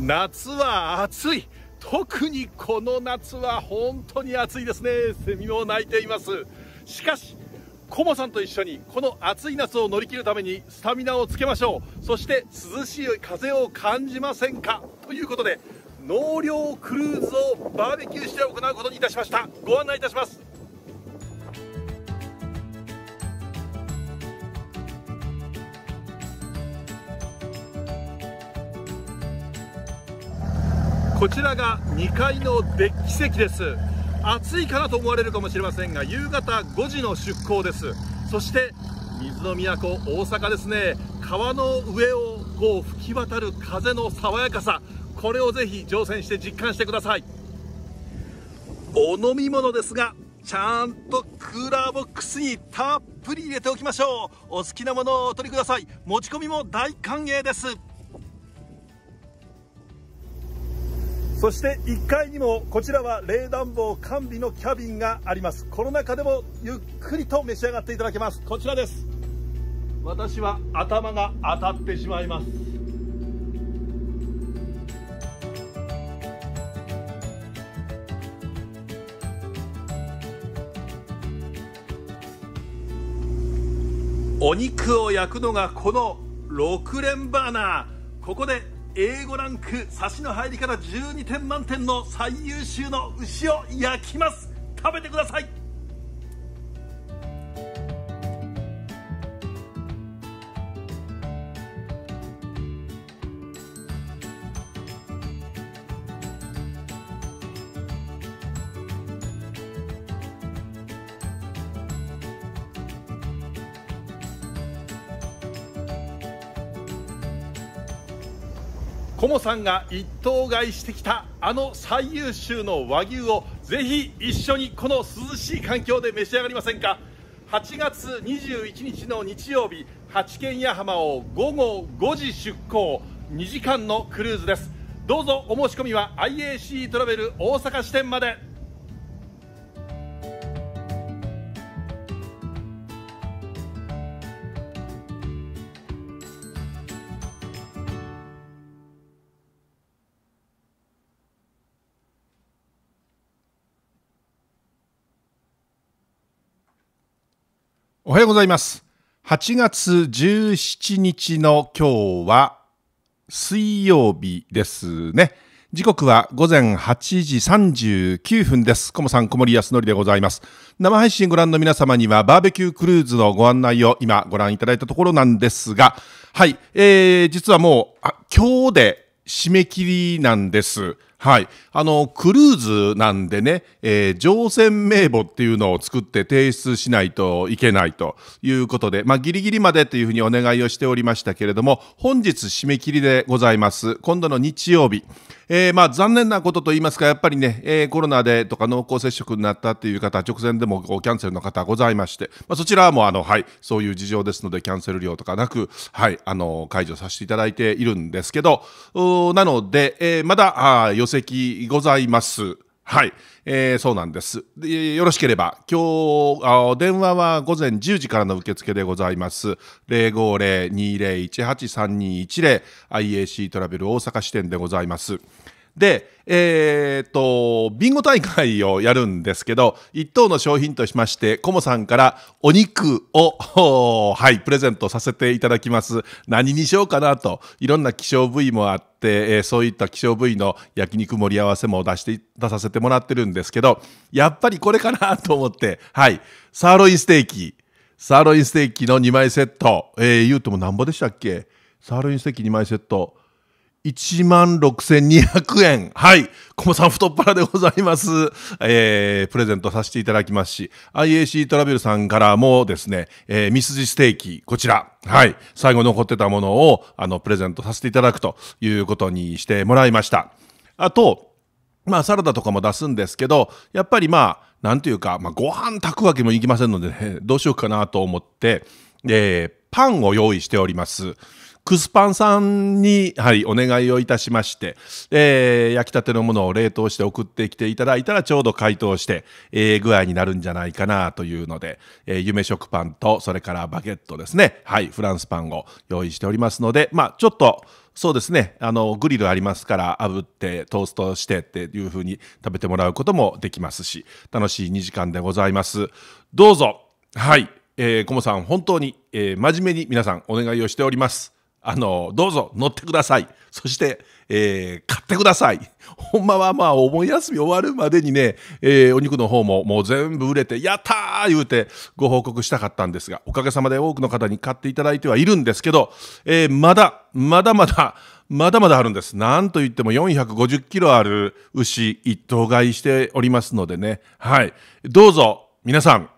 夏は暑い特にこの夏は本当に暑いですねセミも鳴いていますしかしコモさんと一緒にこの暑い夏を乗り切るためにスタミナをつけましょうそして涼しい風を感じませんかということで納涼クルーズをバーベキューして行うことにいたしましたご案内いたしますこちらが2階のデッキ席です暑いかなと思われるかもしれませんが夕方5時の出港ですそして水の都大阪ですね川の上をこう吹き渡る風の爽やかさこれをぜひ乗船して実感してくださいお飲み物ですがちゃんとクーラーボックスにたっぷり入れておきましょうお好きなものをお取りください持ち込みも大歓迎ですそして1階にもこちらは冷暖房完備のキャビンがありますこの中でもゆっくりと召し上がっていただけますこちらです私は頭が当たってしまいますお肉を焼くのがこの6連バーナーここで A5 ランクサシの入りから12点満点の最優秀の牛を焼きます食べてくださいもさんが一頭買いしてきたあの最優秀の和牛をぜひ一緒にこの涼しい環境で召し上がりませんか8月21日の日曜日八軒屋浜を午後5時出港2時間のクルーズですどうぞお申し込みは IAC トラベル大阪支店までおはようございます。8月17日の今日は水曜日ですね。時刻は午前8時39分です。コモさん、小森康則でございます。生配信ご覧の皆様には、バーベキュークルーズのご案内を今ご覧いただいたところなんですが、はい、えー、実はもう、今日で締め切りなんです。はい。あの、クルーズなんでね、えー、乗船名簿っていうのを作って提出しないといけないということで、まあ、ギリギリまでというふうにお願いをしておりましたけれども、本日締め切りでございます。今度の日曜日。えー、まあ残念なことと言いますか、やっぱりね、えー、コロナでとか濃厚接触になったっていう方、直前でもキャンセルの方ございまして、まあ、そちらはもうあの、はい、そういう事情ですので、キャンセル料とかなく、はい、あの、解除させていただいているんですけど、なので、えー、まだあ、予席ございます。はい、えー、そうなんです。でよろしければ、今日あ、電話は午前10時からの受付でございます。050-2018-3210、IAC トラベル大阪支店でございます。で、えー、っと、ビンゴ大会をやるんですけど、1等の商品としまして、コモさんからお肉を、はい、プレゼントさせていただきます。何にしようかなと、いろんな希少部位もあって、えー、そういった希少部位の焼肉盛り合わせも出して、出させてもらってるんですけど、やっぱりこれかなと思って、はい、サーロインステーキ、サーロインステーキの2枚セット、えー、言うてもなんぼでしたっけサーロインステーキ2枚セット、1万6200円。はい。コモさん太っ腹でございます。えー、プレゼントさせていただきますし、IAC トラベルさんからもですね、えー、ミスジステーキ、こちら。はい。最後残ってたものを、あの、プレゼントさせていただくということにしてもらいました。あと、まあ、サラダとかも出すんですけど、やっぱりまあ、なんていうか、まあ、ご飯炊くわけもいきませんので、ね、どうしようかなと思って、えー、パンを用意しております。クスパンさんに、はい、お願いをいたしまして、えー、焼きたてのものを冷凍して送ってきていただいたら、ちょうど解凍して、えー、具合になるんじゃないかなというので、えー、夢食パンと、それからバゲットですね。はい、フランスパンを用意しておりますので、まあ、ちょっと、そうですね。あの、グリルありますから、炙って、トーストしてっていう風に食べてもらうこともできますし、楽しい2時間でございます。どうぞ、はい、えー、コモさん、本当に、えー、真面目に皆さんお願いをしております。あの、どうぞ乗ってください。そして、えー、買ってください。ほんまはまあ、お盆休み終わるまでにね、えー、お肉の方ももう全部売れて、やったー言うてご報告したかったんですが、おかげさまで多くの方に買っていただいてはいるんですけど、えー、まだ、まだまだ、まだまだあるんです。なんといっても450キロある牛一頭買いしておりますのでね。はい。どうぞ、皆さん、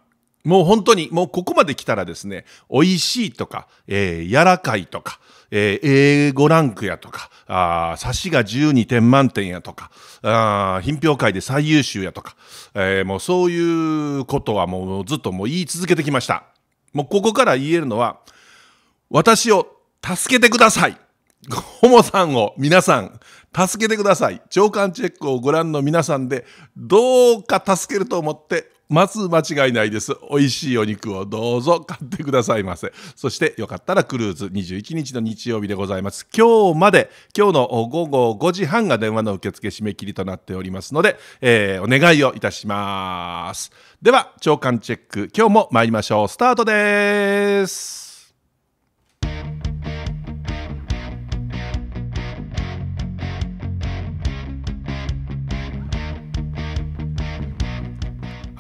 もう本当に、もうここまで来たらですね、美味しいとか、えー、柔らかいとか、えー、A5 ランクやとか、あ刺しが12点満点やとか、あ品評会で最優秀やとか、えー、もうそういうことはもうずっともう言い続けてきました。もうここから言えるのは、私を助けてくださいホモさんを皆さん、助けてください。長官チェックをご覧の皆さんで、どうか助けると思ってまず間違いないです。美味しいお肉をどうぞ買ってくださいませ。そしてよかったらクルーズ21日の日曜日でございます。今日まで、今日の午後5時半が電話の受付締め切りとなっておりますので、えー、お願いをいたします。では、長官チェック、今日も参りましょう。スタートです。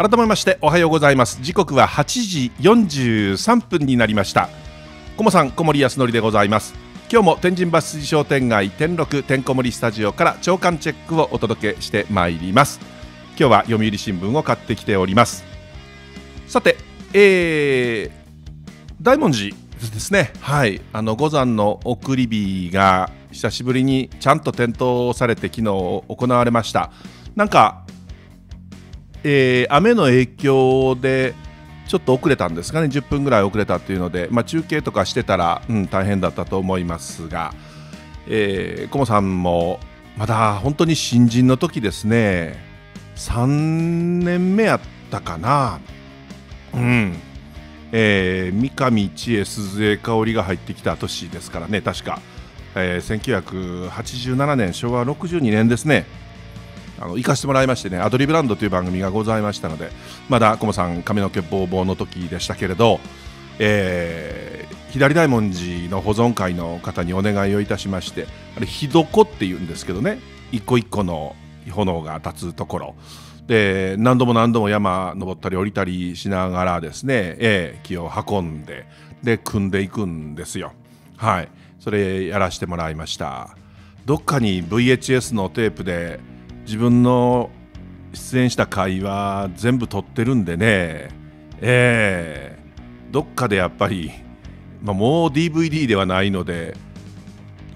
改めましておはようございます時刻は8時43分になりましたこもさん小森康則でございます今日も天神バス商店街天六天こもりスタジオから朝刊チェックをお届けしてまいります今日は読売新聞を買ってきておりますさて、えー、大文字ですねはいあの五山の送り火が久しぶりにちゃんと点灯されて昨日行われましたなんかえー、雨の影響でちょっと遅れたんですかね10分ぐらい遅れたっていうので、まあ、中継とかしてたら、うん、大変だったと思いますが、えー、コモさんもまだ本当に新人の時ですね3年目やったかなうんえー、三上千恵鈴江香織が入ってきた年ですからね確か、えー、1987年昭和62年ですねあの行かせてもらいましてねアドリブランドという番組がございましたのでまだコモさん髪の毛ボーボーの時でしたけれど、えー、左大文字の保存会の方にお願いをいたしましてあれ火床っていうんですけどね一個一個の炎が立つところで何度も何度も山登ったり降りたりしながらですね、え木を運んでで組んでいくんですよはいそれやらせてもらいましたどっかに VHS のテープで自分の出演した会話全部撮ってるんでねええー、どっかでやっぱり、まあ、もう DVD ではないので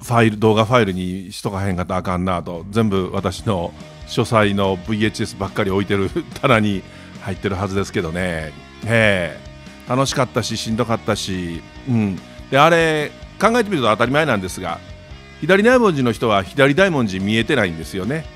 ファイル動画ファイルにしとかへんかったらあかんなと全部私の書斎の VHS ばっかり置いてる棚に入ってるはずですけどね、えー、楽しかったししんどかったし、うん、であれ考えてみると当たり前なんですが左大文字の人は左大文字見えてないんですよね。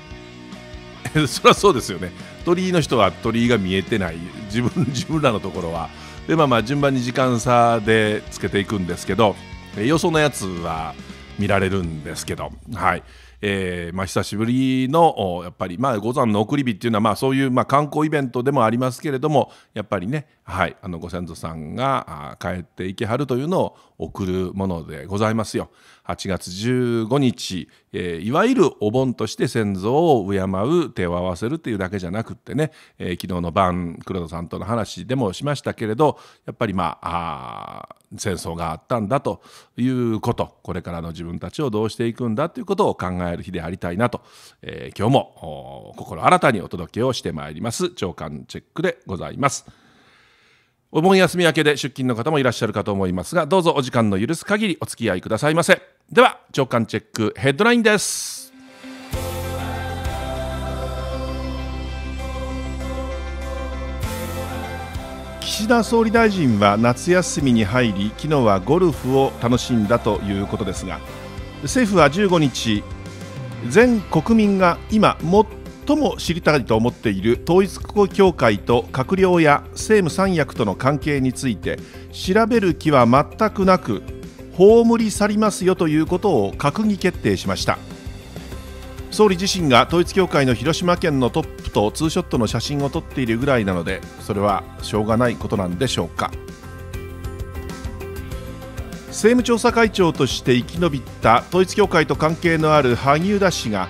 そりゃそうですよね鳥居の人は鳥居が見えてない自分 自分らのところはでまあまあ順番に時間差でつけていくんですけどよそのやつは見られるんですけどはい。えー、まあ、久しぶりのやっぱり、まあ、五山の送り火っていうのは、まあ、そういう、まあ、観光イベントでもありますけれどもやっぱりね、はい、あのご先祖さんが帰っていきはるというのを送るものでございますよ。8月15日、えー、いわゆるお盆として先祖を敬う手を合わせるっていうだけじゃなくってね、えー、昨日の晩黒田さんとの話でもしましたけれどやっぱりまああ戦争があったんだということこれからの自分たちをどうしていくんだということを考える日でありたいなと、えー、今日も心新たにお届けをしてまいります長官チェックでございます。お盆休み明けで出勤の方もいらっしゃるかと思いますがどうぞお時間の許す限りお付き合いくださいませでは長官チェックヘッドラインです岸田総理大臣は夏休みに入り昨日はゴルフを楽しんだということですが政府は15日全国民が今最も知りたいと思っている統一教会と閣僚や政務三役との関係について調べる気は全くなく葬り去りますよということを閣議決定しました。総理自身が統一教会の広島県のトップとツーショットの写真を撮っているぐらいなのでそれはしょうがないことなんでしょうか政務調査会長として生き延びた統一教会と関係のある萩生田氏が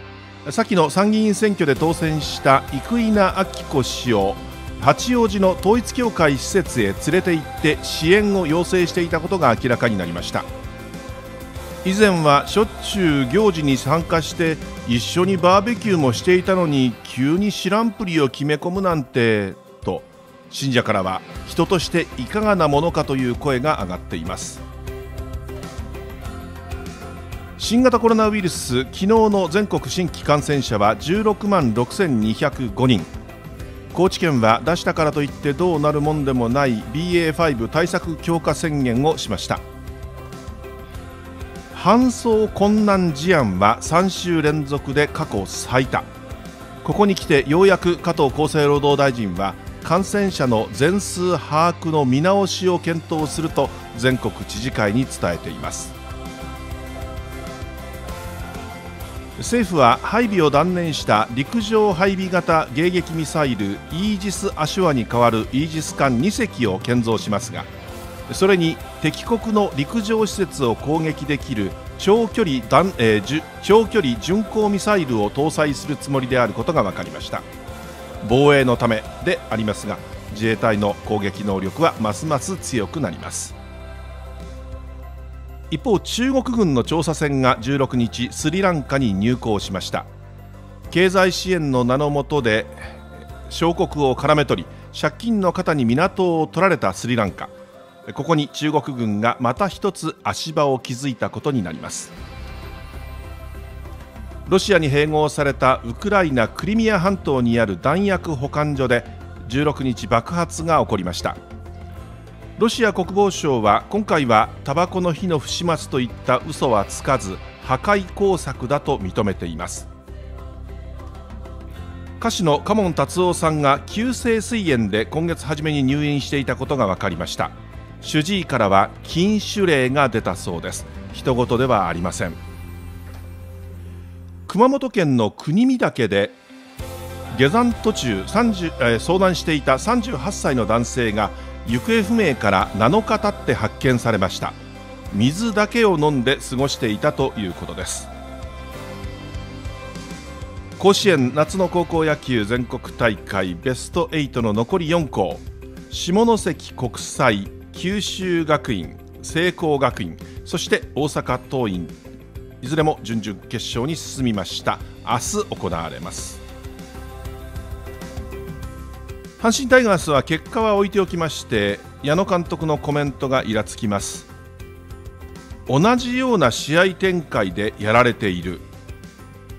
先の参議院選挙で当選した生稲晃子氏を八王子の統一教会施設へ連れて行って支援を要請していたことが明らかになりました。以前はしょっちゅう行事に参加して一緒にバーベキューもしていたのに急に知らんぷりを決め込むなんてと信者からは人としていかがなものかという声が上がっています新型コロナウイルス昨日の全国新規感染者は16万6205人高知県は出したからといってどうなるもんでもない BA.5 対策強化宣言をしました搬送困難事案は3週連続で過去最多ここにきてようやく加藤厚生労働大臣は感染者の全数把握の見直しを検討すると全国知事会に伝えています政府は配備を断念した陸上配備型迎撃ミサイルイージス・アシュアに代わるイージス艦2隻を建造しますがそれに敵国の陸上施設を攻撃できる長距離弾、えー、長距離巡航ミサイルを搭載するつもりであることが分かりました防衛のためでありますが自衛隊の攻撃能力はますます強くなります一方中国軍の調査船が16日スリランカに入港しました経済支援の名のもとで小国を絡め取り借金の方に港を取られたスリランカここに中国軍がまた一つ足場を築いたことになりますロシアに併合されたウクライナ・クリミア半島にある弾薬保管所で16日爆発が起こりましたロシア国防省は今回はタバコの火の不始末といった嘘はつかず破壊工作だと認めています歌手のカモン達夫さんが急性膵炎で今月初めに入院していたことが分かりました主治医からは禁酒令が出たそうです人事ではありません熊本県の国見岳で下山途中30、え相談していた38歳の男性が行方不明から7日経って発見されました水だけを飲んで過ごしていたということです甲子園夏の高校野球全国大会ベスト8の残り4校下関国際九州学院、聖光学院、そして大阪桐蔭、いずれも準々決勝に進みました。明日行われます。阪神タイガースは結果は置いておきまして矢野監督のコメントがイラつきます同じような試合展開でやられている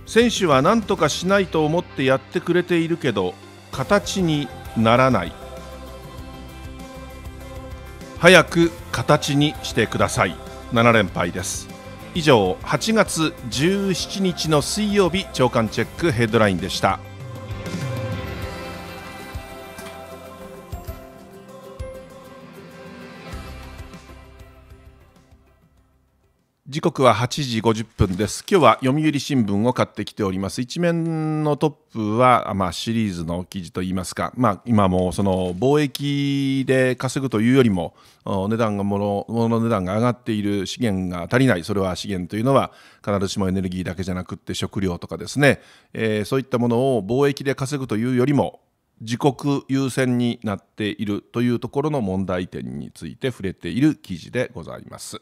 選手は何とかしないと思ってやってくれているけど形にならない早く形にしてください7連敗です以上8月17日の水曜日朝刊チェックヘッドラインでした時刻は8時50分です今日は読売新聞を買ってきております一面のトップは、まあ、シリーズの記事といいますか、まあ、今もその貿易で稼ぐというよりも値段が物物の値段が上がっている資源が足りないそれは資源というのは必ずしもエネルギーだけじゃなくって食料とかですね、えー、そういったものを貿易で稼ぐというよりも自国優先になっているというところの問題点について触れている記事でございます。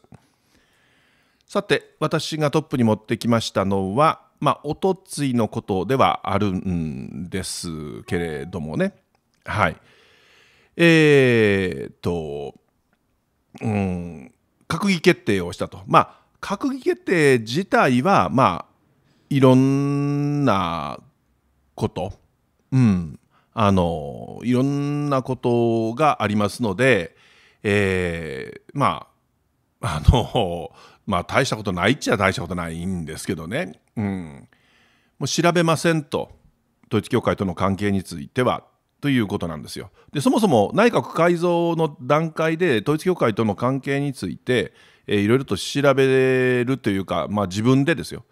さて私がトップに持ってきましたのはまあおとついのことではあるんですけれどもねはいえー、とうん閣議決定をしたとまあ閣議決定自体はまあいろんなことうんあのいろんなことがありますので、えー、まああのまあ大したことないっちゃ大したことないんですけどね、うん、もう調べませんと統一教会との関係についてはということなんですよ。でそもそも内閣改造の段階で統一教会との関係について、えいろいろと調べるというか、まあ、自分でですよ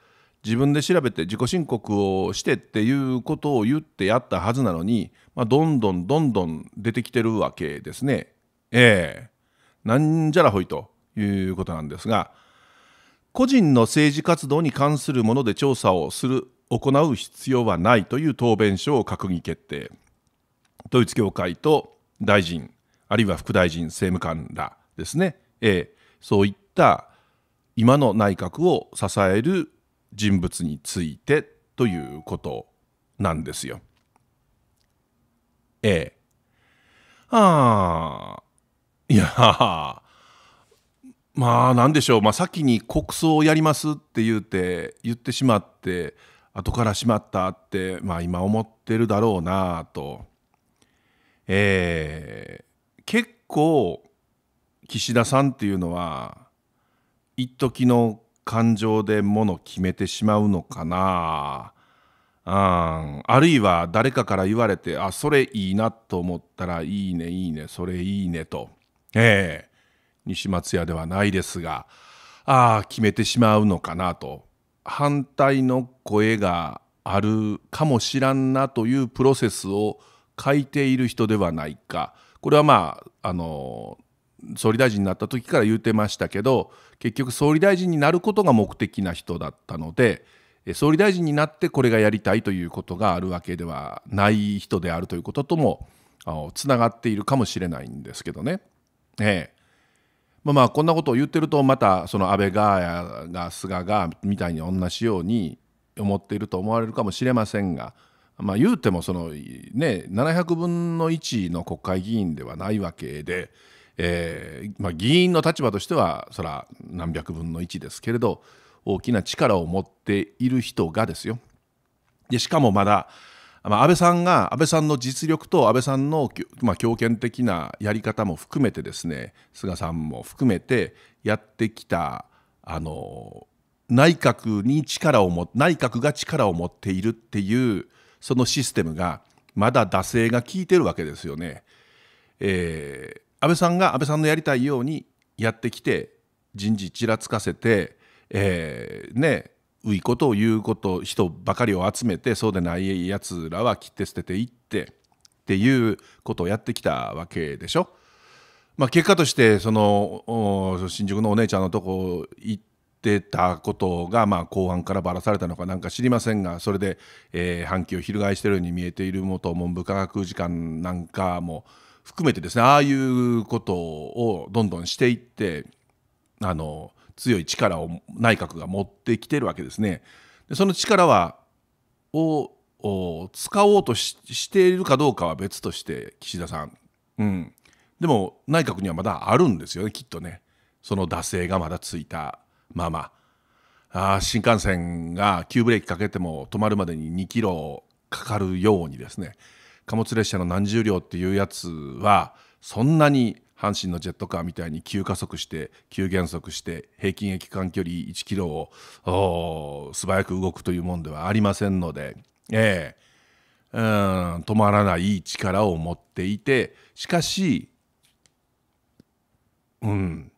自分で調べて自己申告をしてっていうことを言ってやったはずなのに、まあ、どんどんどんどん出てきてるわけですね。ええー、なんじゃらほいということなんですが、個人の政治活動に関するもので調査をする行う必要はないという答弁書を閣議決定統一教会と大臣あるいは副大臣政務官らですね、えそういった今の内閣を支える人物についてということなんですよ。ええああいやまあ何でしょう、まあ、先に国葬をやりますって言うて言ってしまって後からしまったって、まあ、今思ってるだろうなと、えー、結構岸田さんっていうのは一時の感情でもの決めてしまうのかなああるいは誰かから言われてあそれいいなと思ったらいいねいいねそれいいねとええ西松屋ではないですがああ決めてしまうのかなと反対の声があるかもしらんなというプロセスを書いている人ではないかこれはまああの総理大臣になった時から言うてましたけど結局総理大臣になることが目的な人だったので総理大臣になってこれがやりたいということがあるわけではない人であるということともつながっているかもしれないんですけどね。ええ、まあ、まあこんなことを言ってるとまたその安倍がが菅がみたいに同じように思っていると思われるかもしれませんが、まあ、言うてもその、ね、700分の1の国会議員ではないわけで、えーまあ、議員の立場としてはそら何百分の1ですけれど大きな力を持っている人がですよでしかもまだまあ、安倍さんが、安倍さんの実力と安倍さんの、まあ、強権的なやり方も含めてですね、菅さんも含めてやってきた、あの、内閣に力を内閣が力を持っているっていう、そのシステムが、まだ惰性が効いてるわけですよね。えー、安倍さんが安倍さんのやりたいようにやってきて、人事ちらつかせて、えー、ね、ういことを言うこと人ばかりを集めてそうでないやつらは切って捨てていってっていうことをやってきたわけでしょ。まあ、結果としてその新宿のお姉ちゃんのとこ行ってたことがまあ後半からばらされたのかなんか知りませんがそれでえ反旗を翻しているように見えている元文部科学次官なんかも含めてですねああいうことをどんどんしていってあの強い力を内閣が持ってきてるわけですね。でその力はを使おうとしているかどうかは別として岸田さん、うん、でも内閣にはまだあるんですよねきっとねその惰性がまだついたままあ新幹線が急ブレーキかけても止まるまでに2キロかかるようにですね貨物列車の何十両っていうやつはそんなに阪神のジェットカーみたいに急加速して急減速して平均駅間距離1キロを素早く動くというもんではありませんので、えー、うん止まらない力を持っていてしかし、うん、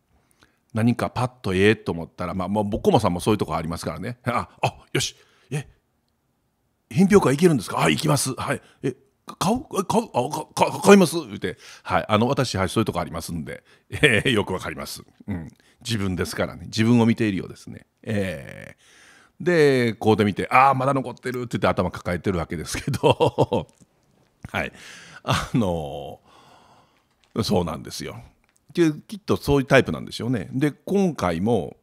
何かパッとええと思ったら、まあ、ボコモさんもそういうところありますからね。あ、あよし、え、品評会行けるんですかあ、行きます。はい。え、買う買う買います言って、はい、あの私、はそういうとこありますんで、えー、よくわかります、うん、自分ですからね自分を見ているようですね、えー、でこうで見てああまだ残ってるって言って頭抱えてるわけですけど はいあのー、そうなんですよきっとそういうタイプなんでしょうねで今回も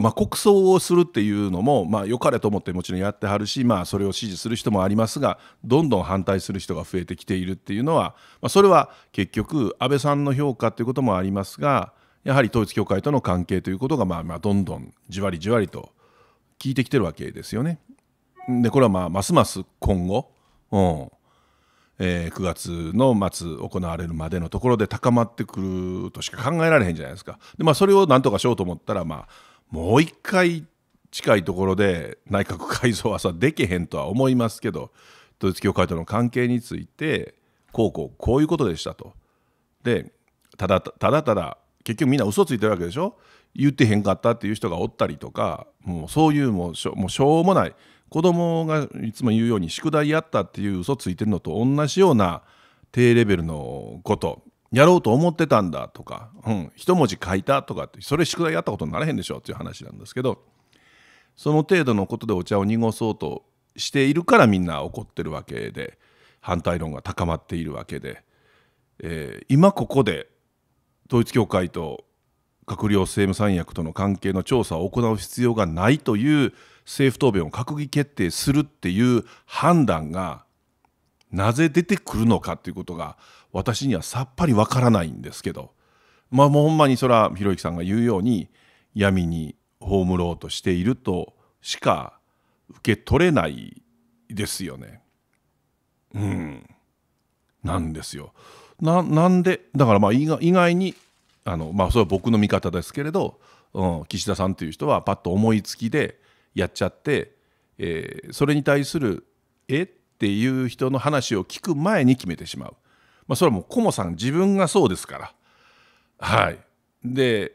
まあ、国葬をするっていうのも、まあ、よかれと思ってもちろんやってはるし、まあ、それを支持する人もありますがどんどん反対する人が増えてきているっていうのは、まあ、それは結局安倍さんの評価ということもありますがやはり統一教会との関係ということが、まあ、まあどんどんじわりじわりと効いてきてるわけですよね。でこれはまあますます今後、うんえー、9月の末行われるまでのところで高まってくるとしか考えられへんじゃないですか。でまあ、それをなんとかしようと思ったら、まあもう一回近いところで内閣改造はさできへんとは思いますけど統一教会との関係についてこうこうこういうことでしたと。でただただただ結局みんな嘘ついてるわけでしょ言ってへんかったっていう人がおったりとかもうそういうもうしょもうしょうもない子供がいつも言うように宿題やったっていう嘘ついてるのと同じような低レベルのことやろうと思ってたんだとか、うん、一文字書いたとかってそれ宿題やったことにならへんでしょっていう話なんですけどその程度のことでお茶を濁そうとしているからみんな怒ってるわけで反対論が高まっているわけで、えー、今ここで統一教会と閣僚政務三役との関係の調査を行う必要がないという政府答弁を閣議決定するっていう判断がなぜ出てくるのかということが私にはさっぱりわからないんですけどまあもうほんまにそれはひろゆきさんが言うように闇に葬ろうとしているとしか受け取れないですよね。うん、なんですよ。ななんでだからまあ意外にあの、まあ、それは僕の見方ですけれど、うん、岸田さんという人はパッと思いつきでやっちゃって、えー、それに対する「えっ?」っていう人の話を聞く前に決めてしまう、まあ、それはもうコモさん自分がそうですからはいで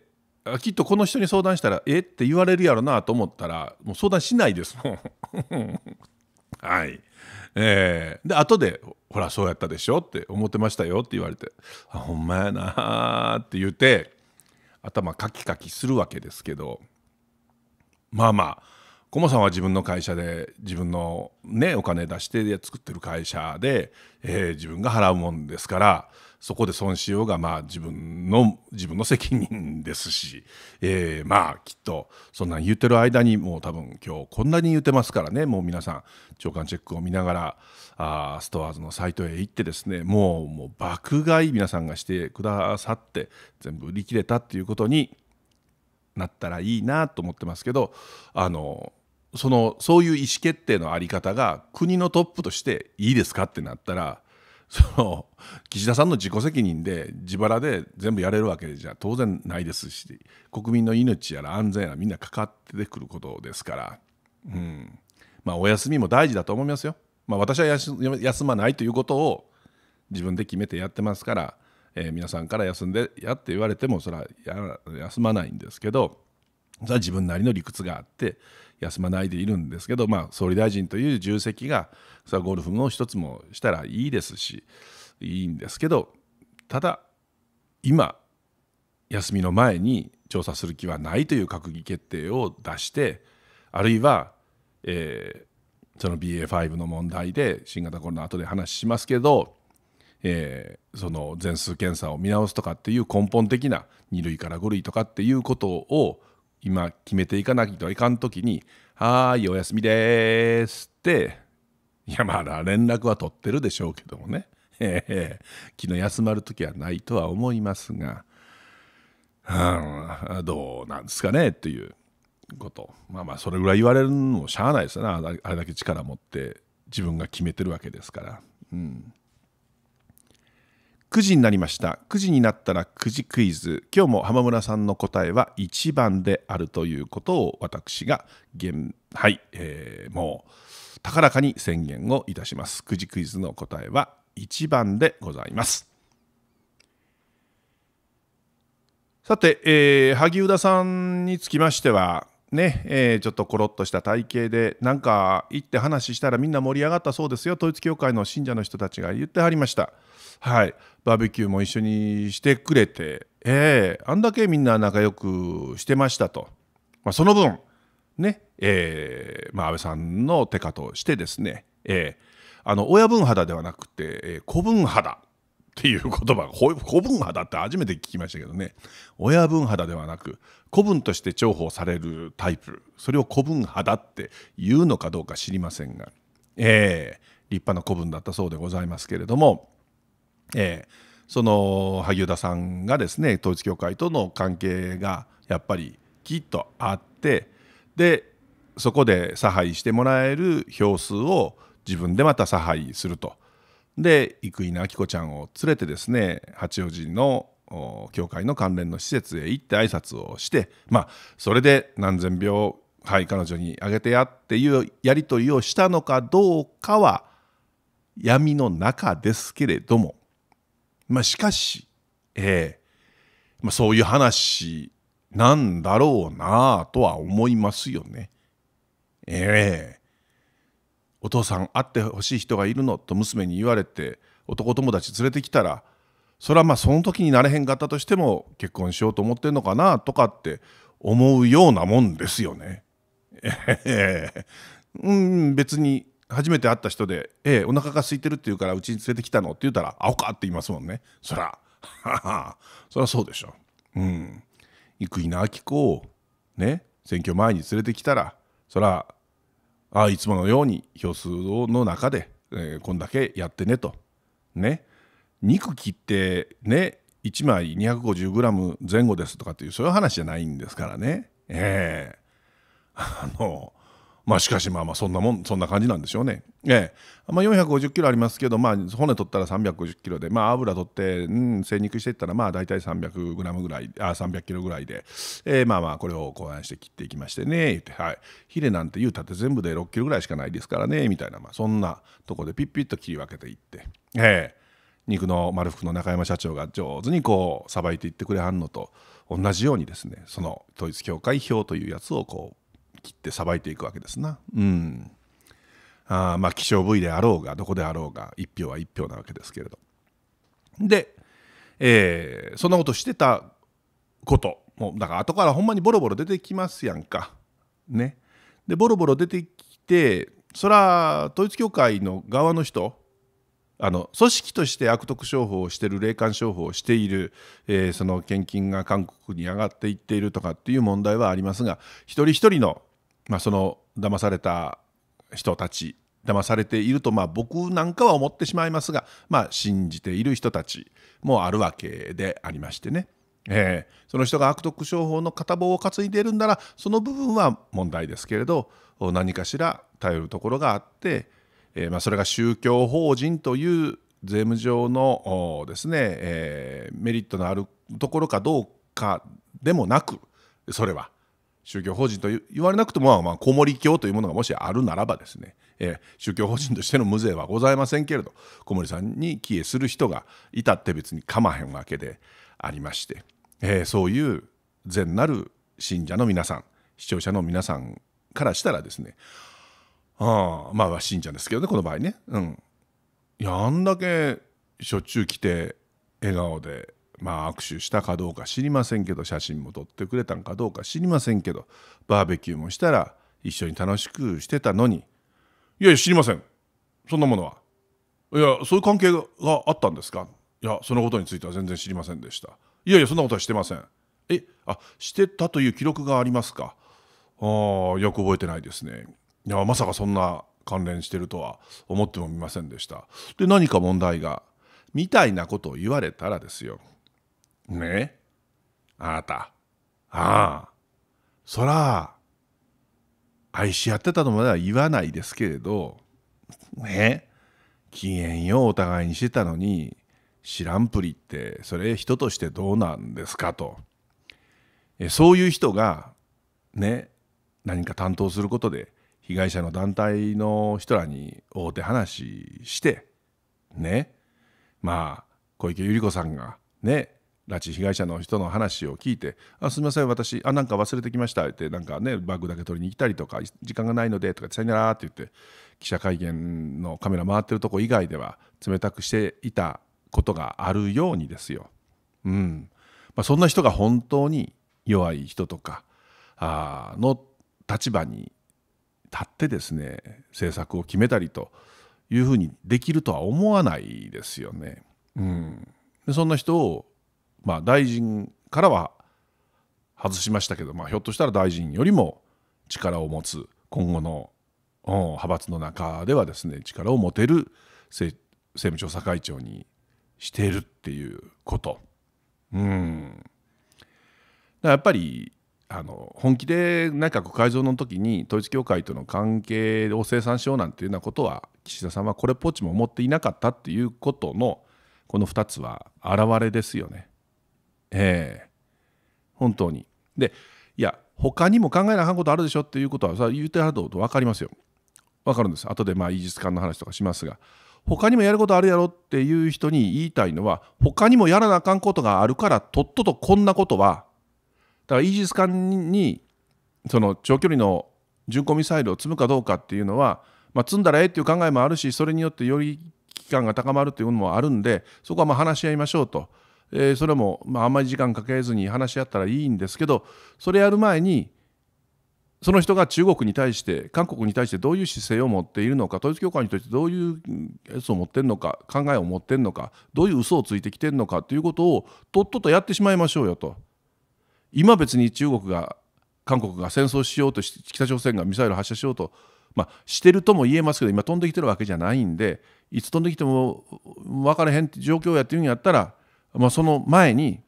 きっとこの人に相談したらえって言われるやろなと思ったらもう相談しないですもん はいえー、で後で「ほらそうやったでしょ」って思ってましたよって言われて「あほんまやな」って言うて頭カキカキするわけですけどまあまあコモさんは自分の会社で自分の、ね、お金出して作ってる会社で、えー、自分が払うもんですからそこで損しようが、まあ、自分の自分の責任ですし、えー、まあきっとそんなん言ってる間にもう多分今日こんなに言ってますからねもう皆さん長官チェックを見ながらあストアーズのサイトへ行ってですねもうもう爆買い皆さんがしてくださって全部売り切れたっていうことになったらいいなと思ってますけどあのそのそういう意思決定の在り方が国のトップとしていいですかってなったら その岸田さんの自己責任で自腹で全部やれるわけじゃ当然ないですし国民の命やら安全やらみんなかかってくることですから、うんまあ、お休みも大事だと思いますよ。まあ、私は休まないということを自分で決めてやってますから、えー、皆さんから休んでやって言われてもそれは休まないんですけどそれは自分なりの理屈があって休まないでいるんですけど、まあ、総理大臣という重責がそゴルフの一つもしたらいいですしいいんですけどただ今休みの前に調査する気はないという閣議決定を出してあるいは、えー、その BA.5 の問題で新型コロナ後で話しますけど、えー、その全数検査を見直すとかっていう根本的な2類から5類とかっていうことを今決めていかなきゃいかん時に「はーいおやすみです」っていやまだ連絡は取ってるでしょうけどもね、えー、昨日休まる時はないとは思いますが、うん、どうなんですかねっていうことまあまあそれぐらい言われるのもしゃあないですよねあれだけ力持って自分が決めてるわけですから。うん9時になりました9時になったら9時クイズ今日も浜村さんの答えは1番であるということを私がはい、えー、もう高らかに宣言をいたします9時クイズの答えは1番でございますさて、えー、萩生田さんにつきましてはね、えー、ちょっとコロッとした体型でなんか行って話したらみんな盛り上がったそうですよ統一教会の信者の人たちが言ってはりましたはいバーベキューも一緒にしてくれてえー、あんだけみんな仲良くしてましたと、まあ、その分ねえー、まあ、安倍さんの手下としてですね、えー、あの親分肌ではなくて、えー、子分肌っていう言葉古文だって初めて聞きましたけどね親分肌ではなく古文として重宝されるタイプそれを古文肌って言うのかどうか知りませんが、えー、立派な古文だったそうでございますけれども、えー、その萩生田さんがですね統一教会との関係がやっぱりきっとあってでそこで差配してもらえる票数を自分でまた差配すると。で生稲晃子ちゃんを連れてですね八王子の教会の関連の施設へ行って挨拶をしてまあそれで何千票はい彼女にあげてやっていうやり取りをしたのかどうかは闇の中ですけれどもまあしかしええー、まあ、そういう話なんだろうなとは思いますよね。ええーお父さん会ってほしい人がいるのと娘に言われて男友達連れてきたらそれはまあその時になれへんかったとしても結婚しようと思ってんのかなとかって思うようなもんですよね。えー、うん別に初めて会った人で「ええお腹が空いてるって言うからうちに連れてきたの?」って言ったら「青か」って言いますもんねそらそりゃそうでしょうん生稲晃子をね選挙前に連れてきたらそらあいつものように票数の中で、えー、こんだけやってねとね肉切ってね1枚 250g 前後ですとかっていうそういう話じゃないんですからねええー、あのまあ、しかしまあまあそんなもんそんな感じなんでしょうね。ええまあ、450キロありますけど、まあ、骨取ったら350キロで、まあ、油取って、うん、精肉していったらまあ大体300グラムぐらいあ300キロぐらいで、えー、まあまあこれを考案して切っていきましてねって、はい、ヒレなんていうたって全部で6キロぐらいしかないですからねみたいな、まあ、そんなとこでピッピッと切り分けていって。ええ肉の丸福の中山社長が上手にこうさばいていってくれはんのと同じようにですねその統一教会票というやつをこう切ってさばいていくわけですな。うんあまあ希少部位であろうがどこであろうが一票は一票なわけですけれど。で、えー、そんなことしてたこともうだから後からほんまにボロボロ出てきますやんか。ね、でボロボロ出てきてそら統一教会の側の人あの組織として悪徳商法をしてる霊感商法をしている、えー、その献金が韓国に上がっていっているとかっていう問題はありますが一人一人のまあ、その騙された人たち騙されていると、まあ、僕なんかは思ってしまいますが、まあ、信じている人たちもあるわけでありましてね、えー、その人が悪徳商法の片棒を担いでいるんならその部分は問題ですけれど何かしら頼るところがあって、えーまあ、それが宗教法人という税務上のですね、えー、メリットのあるところかどうかでもなくそれは。宗教法人と言われなくても、まあ、小森教というものがもしあるならばですね、えー、宗教法人としての無税はございませんけれど小森さんに帰依する人がいたって別にかまへんわけでありまして、えー、そういう善なる信者の皆さん視聴者の皆さんからしたらですねあまあ信者ですけどねこの場合ね、うん、いやあんだけしょっちゅう来て笑顔でまあ、握手したかどうか知りませんけど写真も撮ってくれたんかどうか知りませんけどバーベキューもしたら一緒に楽しくしてたのにいやいや知りませんそんなものはいやそういう関係があったんですかいやそのことについては全然知りませんでしたいやいやそんなことはしてませんえあしてたという記録がありますかあよく覚えてないですねいやまさかそんな関連してるとは思ってもみませんでしたで何か問題がみたいなことを言われたらですよねあなた。ああ。そら、愛し合ってたとまでは言わないですけれど、ね機嫌よお互いにしてたのに、知らんぷりって、それ人としてどうなんですかと。えそういう人が、ね、何か担当することで、被害者の団体の人らに大手話して、ね、まあ、小池百合子さんが、ね、拉致被害者の人の話を聞いて「あすみません私あなんか忘れてきました」ってなんかねバッグだけ取りに来たりとか「時間がないので」とか「さよなら」って言って記者会見のカメラ回ってるとこ以外では冷たくしていたことがあるようにですよ。うんまあ、そんな人が本当に弱い人とかあの立場に立ってですね政策を決めたりというふうにできるとは思わないですよね。うん、でそんな人をまあ、大臣からは外しましたけど、まあ、ひょっとしたら大臣よりも力を持つ今後の、派閥の中ではですね力を持てる政務調査会長にしているっていうこと。うんやっぱりあの本気で内閣改造の時に統一教会との関係を清算しようなんていうようなことは岸田さんはこれっぽっちも思っていなかったっていうことのこの2つは表れですよね。え本当に。でいや他にも考えなあかんことあるでしょっていうことはさ言ってはると分かりますよ。分かるんです。後でまあイージス艦の話とかしますが他にもやることあるやろっていう人に言いたいのは他にもやらなあかんことがあるからとっととこんなことはだからイージス艦にその長距離の巡航ミサイルを積むかどうかっていうのは、まあ、積んだらええっていう考えもあるしそれによってより危機感が高まるというのもあるんでそこはま話し合いましょうとえー、それも、まあ、あんまり時間かけずに話し合ったらいいんですけどそれやる前にその人が中国に対して韓国に対してどういう姿勢を持っているのか統一教会にとってどういうやつを持ってるのか考えを持ってるのかどういう嘘をついてきてるのかということをとっととやってしまいましょうよと今別に中国が韓国が戦争しようとし北朝鮮がミサイル発射しようと、まあ、してるとも言えますけど今飛んできてるわけじゃないんでいつ飛んできても分からへんって状況をやってるんやったらまあ、その前に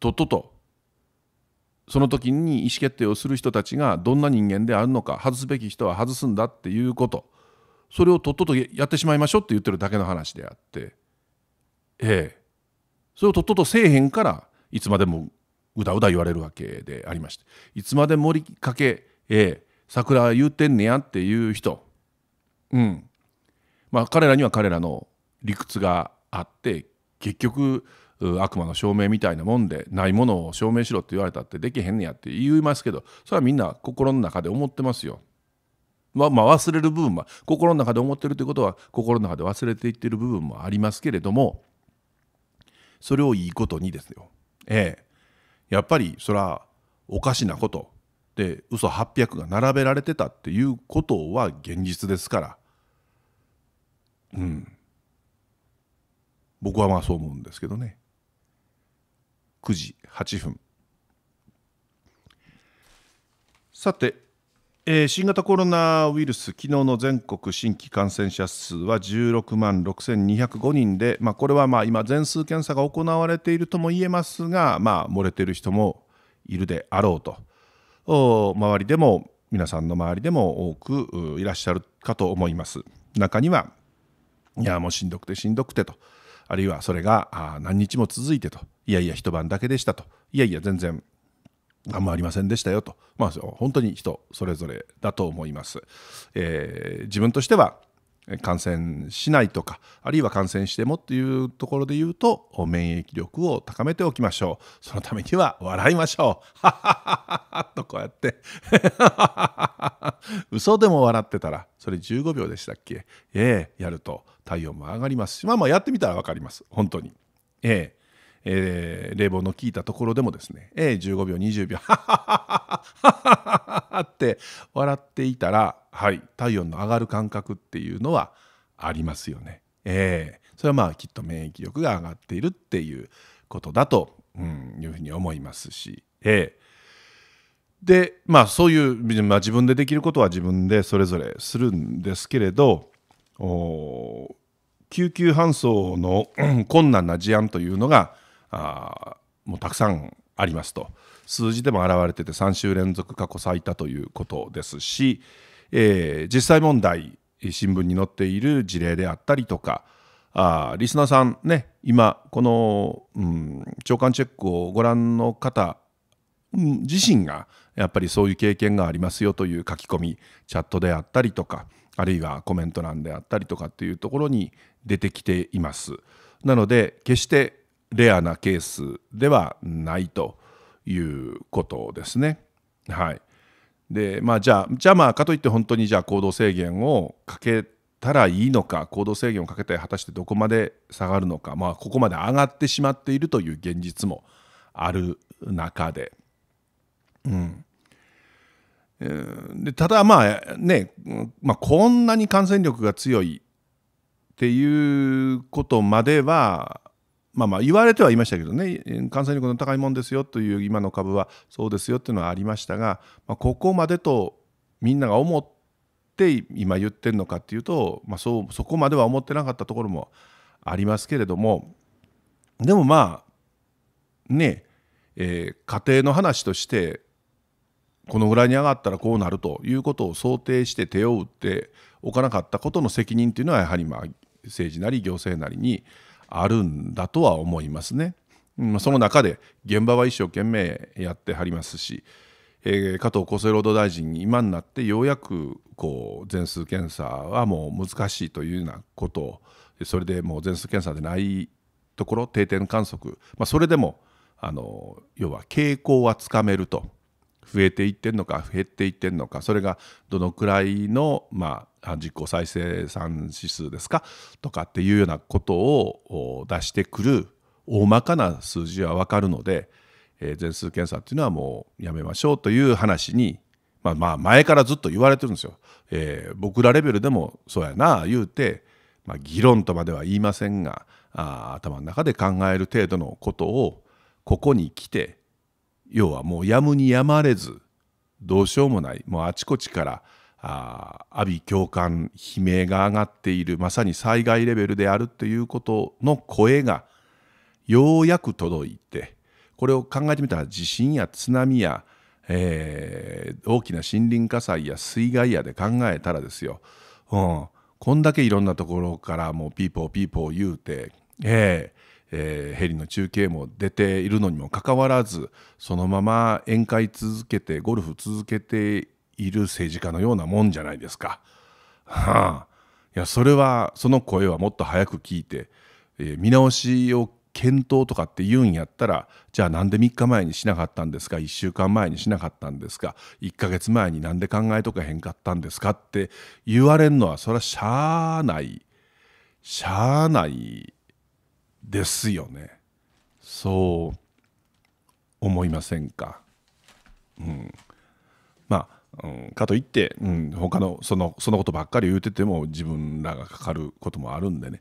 とっととその時に意思決定をする人たちがどんな人間であるのか外すべき人は外すんだっていうことそれをとっととやってしまいましょうって言ってるだけの話であってええそれをとっととせえへんからいつまでもうだうだ言われるわけでありましていつまで盛りかけええ桜言うてんねやっていう人うんまあ彼らには彼らの理屈があって結局悪魔の証明みたいなもんでないものを証明しろって言われたってできへんねやって言いますけどそれはみんな心の中で思ってますよ。まあ、まあ、忘れる部分は心の中で思ってるということは心の中で忘れていってる部分もありますけれどもそれをいいことにですよ。ええ。やっぱりそらおかしなことで嘘800が並べられてたっていうことは現実ですから。うん。僕はまあそう思うんですけどね9時8分さて、えー、新型コロナウイルス昨日の全国新規感染者数は16万6205人で、まあ、これはまあ今全数検査が行われているとも言えますが、まあ、漏れてる人もいるであろうと周りでも皆さんの周りでも多くいらっしゃるかと思います中にはいやもうしんどくてしんどくてとあるいはそれが何日も続いてといやいや一晩だけでしたといやいや全然何もありませんでしたよと、まあ、本当に人それぞれだと思います。えー、自分としては感染しないとかあるいは感染してもっていうところで言うと免疫力を高めておきましょうそのためには笑いましょうははははとこうやって嘘でも笑ってたらそれ15秒でしたっけええやると体温も上がりますし、まあまあやってみたら分かります。本当に。えーえー、冷房の効いたところでもですね、えー、15秒、20秒、ははははって笑っていたら、はい、体温の上がる感覚っていうのはありますよね。えー、それはまあきっと免疫力が上がっているっていうことだと、うん、いうふうに思いますし、えー、でまあそういう、まあ、自分でできることは自分でそれぞれするんですけれど救急搬送の 困難な事案というのがあもうたくさんありますと数字でも表れてて3週連続過去最多ということですし、えー、実際問題新聞に載っている事例であったりとかあリスナーさんね今この、うん、長官チェックをご覧の方自身がやっぱりそういう経験がありますよという書き込みチャットであったりとかあるいはコメント欄であったりとかっていうところに出てきています。なので決してレアなケースではないということですね。はい、でまあじゃあじゃあまあかといって本当にじゃあ行動制限をかけたらいいのか行動制限をかけて果たしてどこまで下がるのか、まあ、ここまで上がってしまっているという現実もある中で、うん、でただまあね、まあ、こんなに感染力が強いっていうことまではまあまあ言われてはいましたけどね感染力の高いもんですよという今の株はそうですよっていうのはありましたが、まあ、ここまでとみんなが思って今言ってるのかっていうと、まあ、そうそこまでは思ってなかったところもありますけれどもでもまあねえー、家庭の話としてこのぐらいに上がったらこうなるということを想定して手を打っておかなかったことの責任というのはやはりま政治なり行政なりにあるんだとは思いますね。その中で現場は一生懸命やってはりますし、えー、加藤厚生労働大臣今になってようやくこう全数検査はもう難しいというようなことをそれでもう全数検査でないところ定点観測、まあ、それでもあの要は傾向はつかめると増えていってんのか減っていってんのかそれがどのくらいの、まあ、実効再生産指数ですかとかっていうようなことを出してくる大まかな数字は分かるので、えー、全数検査っていうのはもうやめましょうという話に、まあ、まあ前からずっと言われてるんですよ。えー、僕らレベルでもそうやな言うて、まあ、議論とまでは言いませんがあ頭の中で考える程度のことをここに来て要はもうやむにやまれずどうしようもないもうあちこちからあ阿炎共感悲鳴が上がっているまさに災害レベルであるということの声がようやく届いてこれを考えてみたら地震や津波や、えー、大きな森林火災や水害やで考えたらですよ、うん、こんだけいろんなところからもうピーポーピーポー言うて、ええー、ヘリの中継も出ているのにもかかわらずそのまま宴会続けてゴルフ続けている政治家のようなもんじゃないですか。はあ、いやそれはその声はもっと早く聞いて、えー、見直しを検討とかって言うんやったらじゃあなんで3日前にしなかったんですか1週間前にしなかったんですか1ヶ月前になんで考えとかへんかったんですかって言われるのはそれはしゃあないしゃあないですよねそう思いませんか、うん、まあ、うん、かといって、うん、他のそのそのことばっかり言うてても自分らがかかることもあるんでね、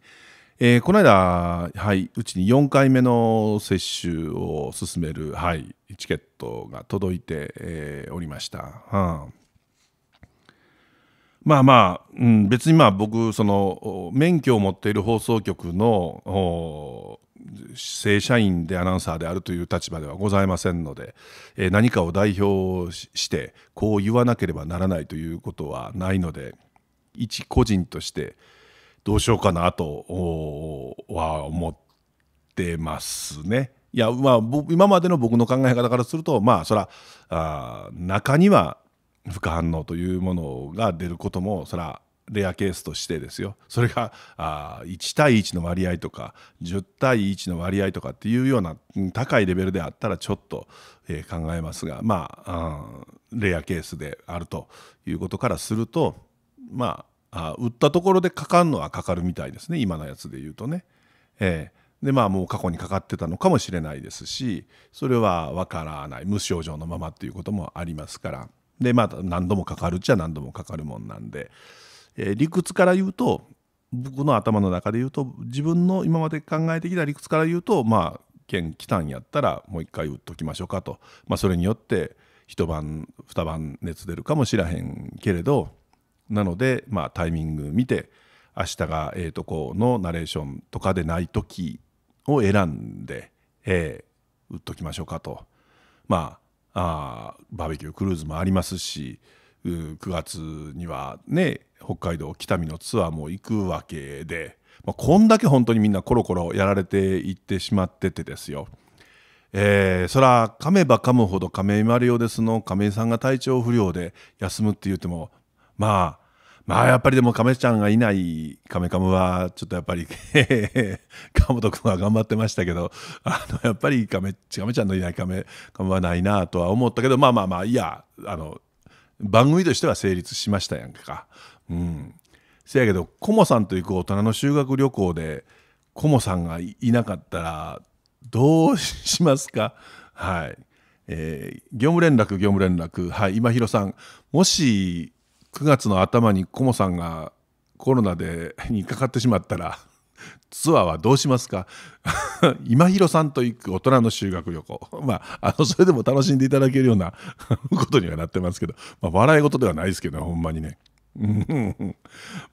えー、この間、はい、うちに4回目の接種を進める、はい、チケットが届いて、えー、おりました。はあまあまあ、うん、別にまあ僕その免許を持っている放送局の正社員でアナウンサーであるという立場ではございませんので、えー、何かを代表してこう言わなければならないということはないので一個人としてどうしようかなとは思ってますね。いやまあ、今までの僕の考え方からするとまあそらあ中には副反応というものが出ることもそはレアケースとしてですよそれがあ1対1の割合とか10対1の割合とかっていうような高いレベルであったらちょっと、えー、考えますがまあ、うん、レアケースであるということからするとまあ打ったところでかかるのはかかるみたいですね今のやつで言うとね。えー、でまあもう過去にかかってたのかもしれないですしそれは分からない無症状のままっていうこともありますから。でまあ何度もかかるっちゃ何度もかかるもんなんで、えー、理屈から言うと僕の頭の中で言うと自分の今まで考えてきた理屈から言うとまあ剣来たんやったらもう一回打っときましょうかと、まあ、それによって一晩二晩熱出るかもしらへんけれどなのでまあタイミング見て明日がええとこのナレーションとかでない時を選んで、えー、打っときましょうかとまああーバーベキュークルーズもありますし9月にはね北海道北見のツアーも行くわけで、まあ、こんだけ本当にみんなコロコロやられていってしまっててですよ。えー、そら噛めば噛むほど亀井丸よですの亀井さんが体調不良で休むって言ってもまあまあやっぱりでも亀ちゃんがいない亀カムはちょっとやっぱり川 本君は頑張ってましたけどあのやっぱり亀亀ちゃんのいない亀カムはないなとは思ったけどまあまあまあいやあの番組としては成立しましたやんか。うん、せやけどコモさんと行く大人の修学旅行でコモさんがいなかったらどうしますかはい。えー、業務連絡業務連絡はい今広さんもし9月の頭にコモさんがコロナでにかかってしまったらツアーはどうしますか 今広さんと行く大人の修学旅行。まあ、あの、それでも楽しんでいただけるような ことにはなってますけど、まあ、笑い事ではないですけど、ほんまにね。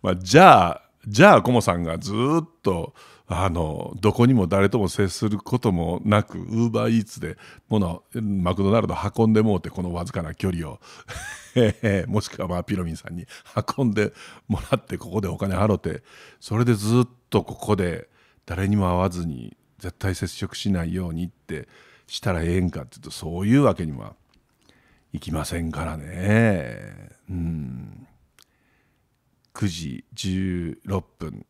まあ、じゃあ、じゃあ、コモさんがずっとあのどこにも誰とも接することもなくウーバーイーツでもマクドナルド運んでもうてこのわずかな距離を もしくはまあピロミンさんに運んでもらってここでお金払ってそれでずっとここで誰にも会わずに絶対接触しないようにってしたらええんかっていうとそういうわけにはいきませんからね。うん9時16分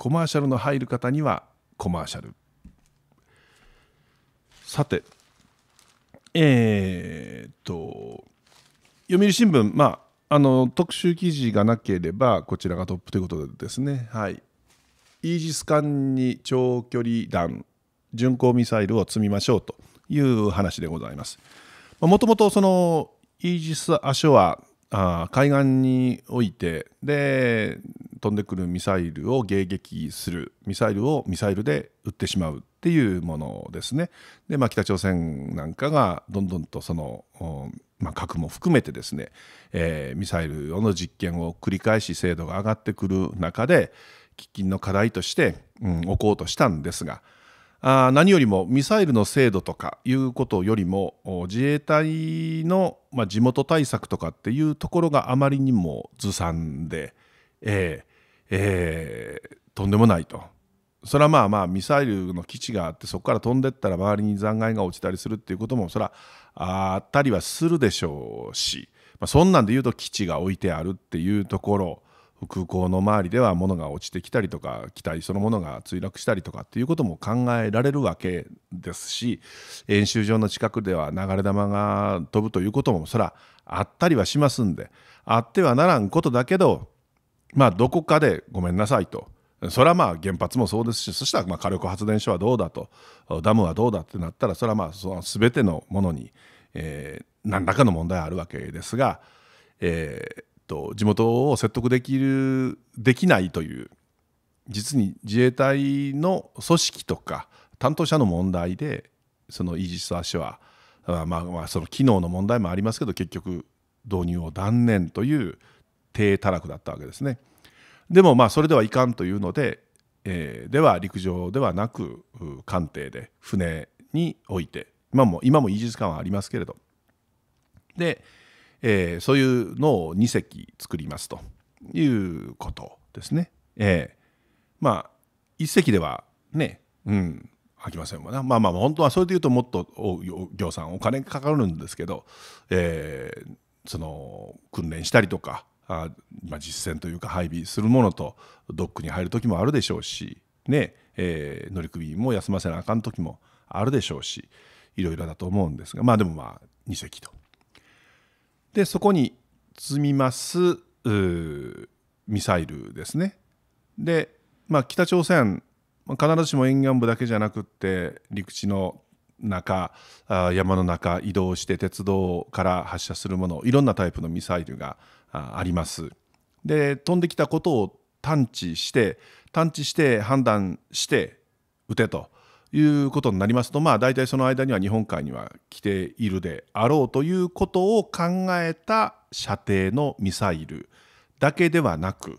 コマーシャルの入る方にはコマーシャルさてえー、っと読売新聞まああの特集記事がなければこちらがトップということでですねはいイージス艦に長距離弾巡航ミサイルを積みましょうという話でございますもともとそのイージス・アショアあ海岸においてで飛んでくるミサイルを迎撃するミサイルをミサイルで撃ってしまうっていうものですね。で、まあ、北朝鮮なんかがどんどんとその、まあ、核も含めてですね、えー、ミサイルの実験を繰り返し精度が上がってくる中で喫緊の課題として、うん、置こうとしたんですが。あ何よりもミサイルの精度とかいうことよりも自衛隊の、まあ、地元対策とかっていうところがあまりにもずさんで、えーえー、とんでもないと。それはまあまあミサイルの基地があってそこから飛んでったら周りに残骸が落ちたりするっていうこともそれはあったりはするでしょうし、まあ、そんなんで言うと基地が置いてあるっていうところ空港の周りでは物が落ちてきたりとか機体そのものが墜落したりとかっていうことも考えられるわけですし演習場の近くでは流れ弾が飛ぶということもそらあったりはしますんであってはならんことだけどまあどこかでごめんなさいと。それはまあ原発もそうですしそしたらまあ火力発電所はどうだとダムはどうだってなったらそれはまあ全てのものに、えー、何らかの問題あるわけですが、えー、と、地元を説得できるできないという実に自衛隊の組織とか担当者の問題でそのイージス・アショアまあまあその機能の問題もありますけど結局導入を断念という低たらくだったわけですね。でもまあそれではいかんというので、えー、では陸上ではなく艦艇で船において今も今もイージス艦はありますけれどで、えー、そういうのを2隻作りますということですね。えー、まあ1隻ではね、うん、飽きませんもんね。まあまあ本当はそれで言うともっと行さんお金かかるんですけど、えー、その訓練したりとかあ、まあ、実践というか配備するものとドックに入る時もあるでしょうし、ねえー、乗組員も休ませなあかん時もあるでしょうしいろいろだと思うんですがまあでもまあ2隻とでそこに積みますミサイルですね。で、まあ、北朝鮮必ずしも沿岸部だけじゃなくって陸地の中山の中移動して鉄道から発射するものいろんなタイプのミサイルがあります。で飛んできたことを探知して探知して判断して撃てということになりますと、まあ、大体その間には日本海には来ているであろうということを考えた射程のミサイルだけではなく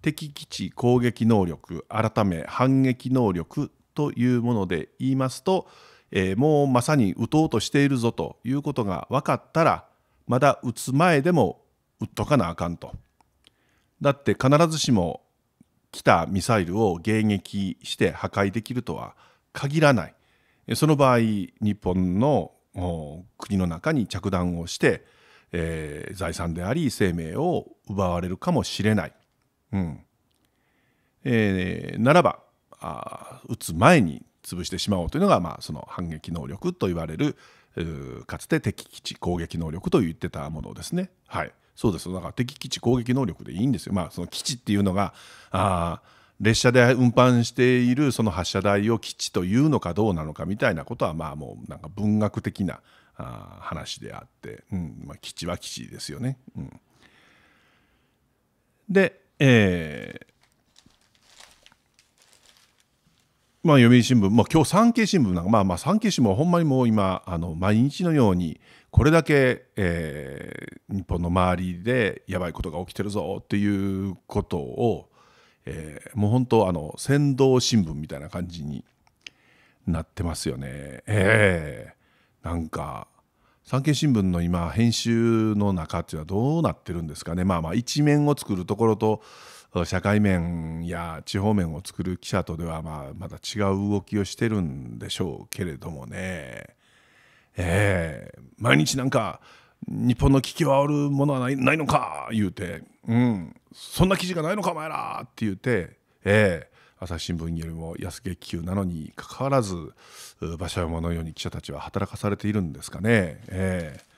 敵基地攻撃能力改め反撃能力というもので言いますと、えー、もうまさに撃とうとしているぞということが分かったらまだ撃つ前でも撃っとかなあかんと。だって必ずしも来たミサイルを迎撃して破壊できるとは限らないその場合日本の国の中に着弾をして、えー、財産であり生命を奪われるかもしれない、うんえー、ならばあ撃つ前に潰してしまおうというのが、まあ、その反撃能力と言われるかつて敵基地攻撃能力と言ってたものですね。はい、そうですだから敵基地攻撃能力でいいんですよ。まあ、その基地っていうのがあ列車で運搬しているその発射台を基地というのかどうなのかみたいなことはまあもうなんか文学的なあ話であって、うんまあ、基地は基地ですよね。うん、で、えーまあ、読売新聞、まあ、今日産経新聞なんか、まあ、まあ産経新聞はほんまにもう今あの毎日のようにこれだけ、えー、日本の周りでやばいことが起きてるぞっていうことをえー、もう本当あの先導新聞みたいな感じになってますよね。えー、なんか産経新聞の今編集の中っていうのはどうなってるんですかねまあまあ一面を作るところと社会面や地方面を作る記者とではまあまた違う動きをしてるんでしょうけれどもねええー、毎日なんか日本の危機はあるものはないないのか言うて、うん、そんな記事がないのかお前らって言うて、えー、朝日新聞よりも安月給なのにかかわらず馬車馬のように記者たちは働かされているんですかね。えー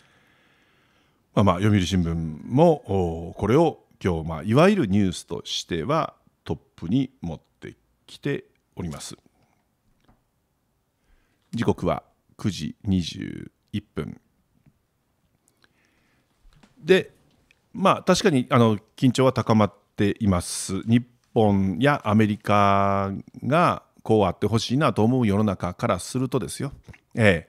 まあ、まあ読売新聞もこれを今日まあいわゆるニュースとしてはトップに持ってきております。時刻は9時21分で、まあ、確かにあの緊張は高まっています。日本やアメリカがこうあってほしいなと思う世の中からするとですよ、ええ、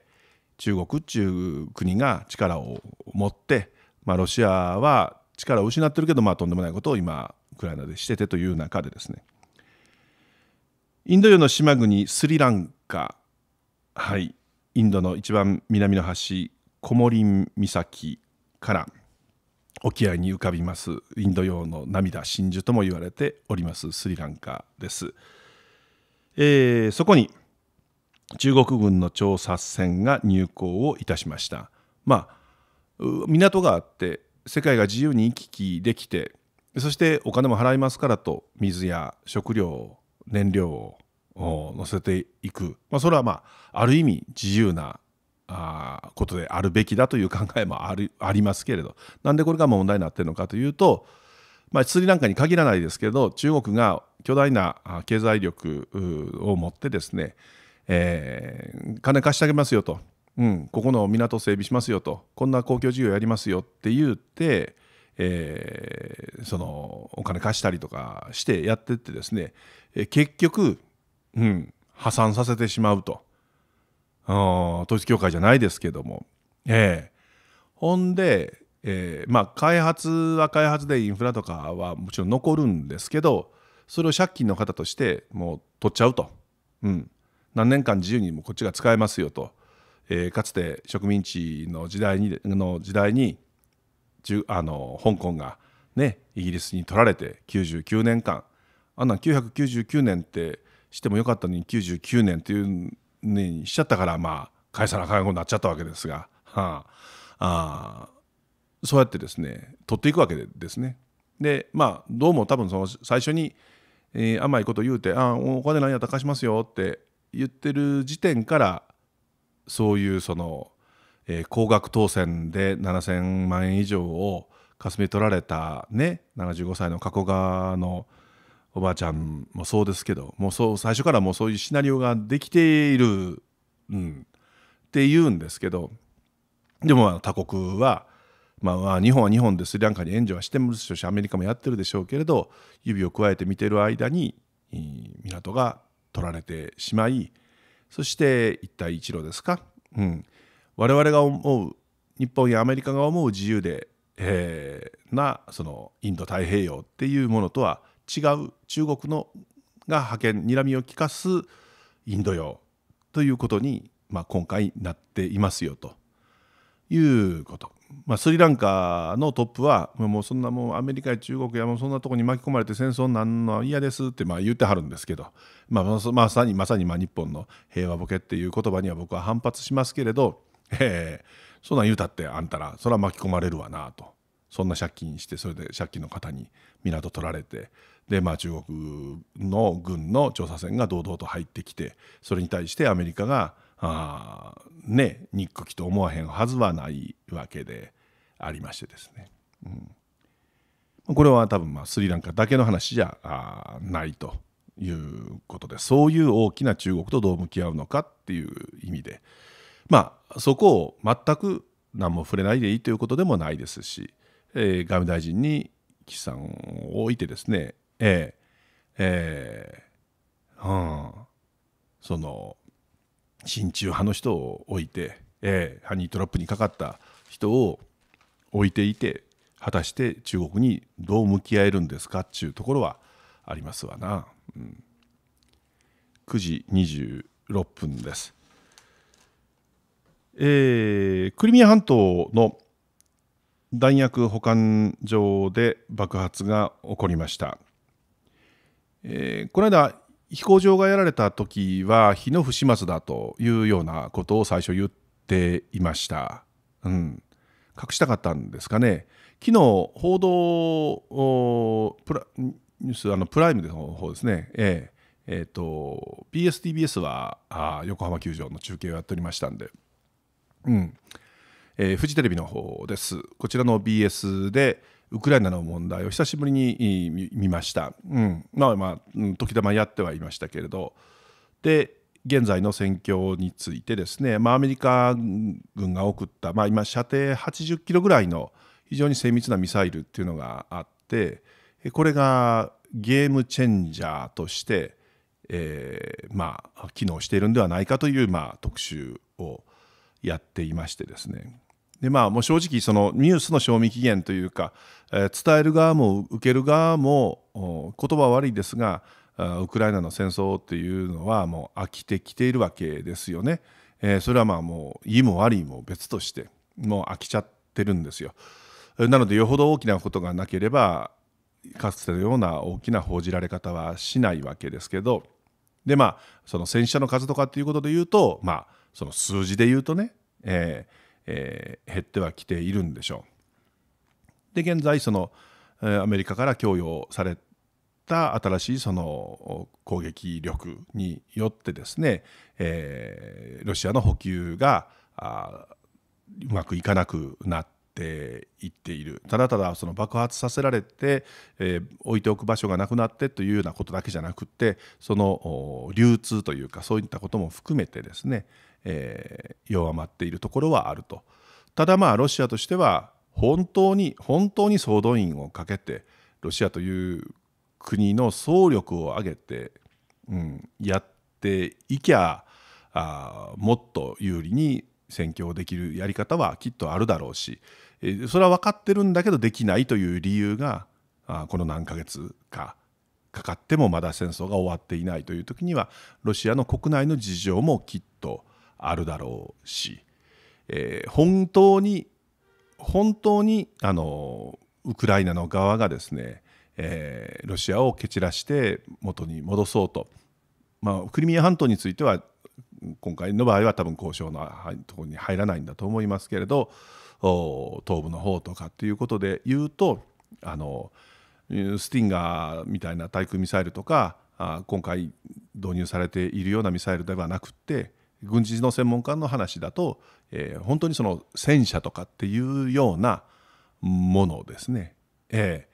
中国っていう国が力を持って、まあ、ロシアは力を失ってるけど、まあ、とんでもないことを今ウクライナでしててという中でですねインド洋の島国スリランカはいインドの一番南の端コモリン岬から沖合に浮かびますインド洋の涙真珠とも言われておりますスリランカです、えー、そこに中国軍の調査船が入港をいたしましたまあ港があって世界が自由に行き来できてそしてお金も払いますからと水や食料燃料を載せていく、まあ、それはまあある意味自由なあことであるべきだという考えもある ありますけれどなんでこれが問題になっているのかというと、まあ、スリランカに限らないですけど中国が巨大な経済力を持ってですね、えー、金貸してあげますよと、うん、ここの港整備しますよとこんな公共事業やりますよって言って、えー、そのお金貸したりとかしてやってってですね、え結局、うん、破産させてしまうと。統一教会じゃないですけども、えほんで、えー、まあ、開発は開発でインフラとかはもちろん残るんですけどそれを借金の方としてもう取っちゃうと、うん、何年間自由にもこっちが使えますよと、えー、かつて植民地の時代にの時代にあの香港が、ね、イギリスに取られて99年間あんなん999年ってしてもよかったのに99年っていうにしちゃったからまあ返さなあかんになっちゃったわけですが、はあ、あそうやってですね取っていくわけですね。でまあどうも多分その最初に、えー、甘いこと言うて「あお金何やったら貸しますよ」って言ってる時点からそういうその、えー、高額当選で7,000万円以上をかすめ取られたね75歳の加古川のおばあちゃんもそうですけどもうそう最初からもうそういうシナリオができている、うん、って言うんですけどでも他国は、まあ、まあ日本は日本でスリランカに援助はしてまでしアメリカもやってるでしょうけれど指をくわえて見てる間に港が取られてしまいそして一帯一路ですか、うん、我々が思う日本やアメリカが思う自由で、えー、なそのインド太平洋っていうものとは違う中国のが覇権睨みを利かすインド洋ということに、まあ、今回なっていますよということ。まあ、スリランカのトップはもうそんなもうアメリカや中国やもうそんなとこに巻き込まれて戦争なんのは嫌ですってまあ言ってはるんですけど、まあ、まさにまさにまあ日本の平和ボケっていう言葉には僕は反発しますけれど、えー、そんなん言うたってあんたらそれは巻き込まれるわなとそんな借金してそれで借金の方に港取られてで、まあ、中国の軍の調査船が堂々と入ってきてそれに対してアメリカがあね憎きと思わへんはずはないわけでありましてですね、うん、これは多分まあスリランカだけの話じゃないということでそういう大きな中国とどう向き合うのかっていう意味でまあそこを全く何も触れないでいいということでもないですしえー、外務大臣に岸さんを置いてですね、えーえー、はあ、その親中派の人を置いて、えー、ハニートラップにかかった人を置いていて果たして中国にどう向き合えるんですかっちゅうところはありますわな、うん、9時26分ですえー、クリミア半島の弾薬保管場で爆発が起こりました、えー、この間飛行場がやられた時は火の不始末だというようなことを最初言っていました、うん、隠したかったんですかね昨日報道プラニュースあのプライムの方ですね、えーえーと、と BSTBS はあ横浜球場の中継をやっておりましたんで、うん、えー、フジテレビの方です。こちらの BS でウクライナの問題を久しぶりに見ました。うん、まあまあ時たまやってはいましたけれど。で現在の戦況についてですね、まあ、アメリカ軍が送った、まあ、今射程80キロぐらいの非常に精密なミサイルっていうのがあってこれがゲームチェンジャーとして、えー、まあ、機能しているんではないかという、まあ、特集をやっていましてですねでまあ、もう正直そのニュースの賞味期限というか、えー、伝える側も受ける側も言葉は悪いですがウクライナの戦争っていうのはもう飽きてきているわけですよね。えー、それはまあもういいも悪いも別としてもう飽きちゃってるんですよ。なのでよほど大きなことがなければかつてのような大きな報じられ方はしないわけですけどでまあその戦死者の数とかっていうことで言うとまあその数字で言うとね、えーえー、減ってはきているんでしょう。で現在そのアメリカから供与された新しいその攻撃力によってですね、えー、ロシアの補給がうまくいかなくなっていっているただただその爆発させられて、えー、置いておく場所がなくなってというようなことだけじゃなくてその流通というかそういったことも含めてですね、えー、弱まっているところはあると。ただまあロシアとしては本当に本当に総動員をかけてロシアという国の総力を挙げて、うん、やっていきゃあもっと有利に選挙をできるやり方はきっとあるだろうし、えー、それは分かってるんだけどできないという理由があこの何ヶ月かかかってもまだ戦争が終わっていないという時にはロシアの国内の事情もきっとあるだろうし、えー、本当に本当にあのウクライナの側がですね、えー、ロシアを蹴散らして元に戻そうと、まあ、クリミア半島については今回の場合は多分交渉のところに入らないんだと思いますけれど東部の方とかっていうことで言うとあのスティンガーみたいな対空ミサイルとか今回導入されているようなミサイルではなくって軍事の専門家の話だと、えー、本当にその戦車とかっていうようなものですね、え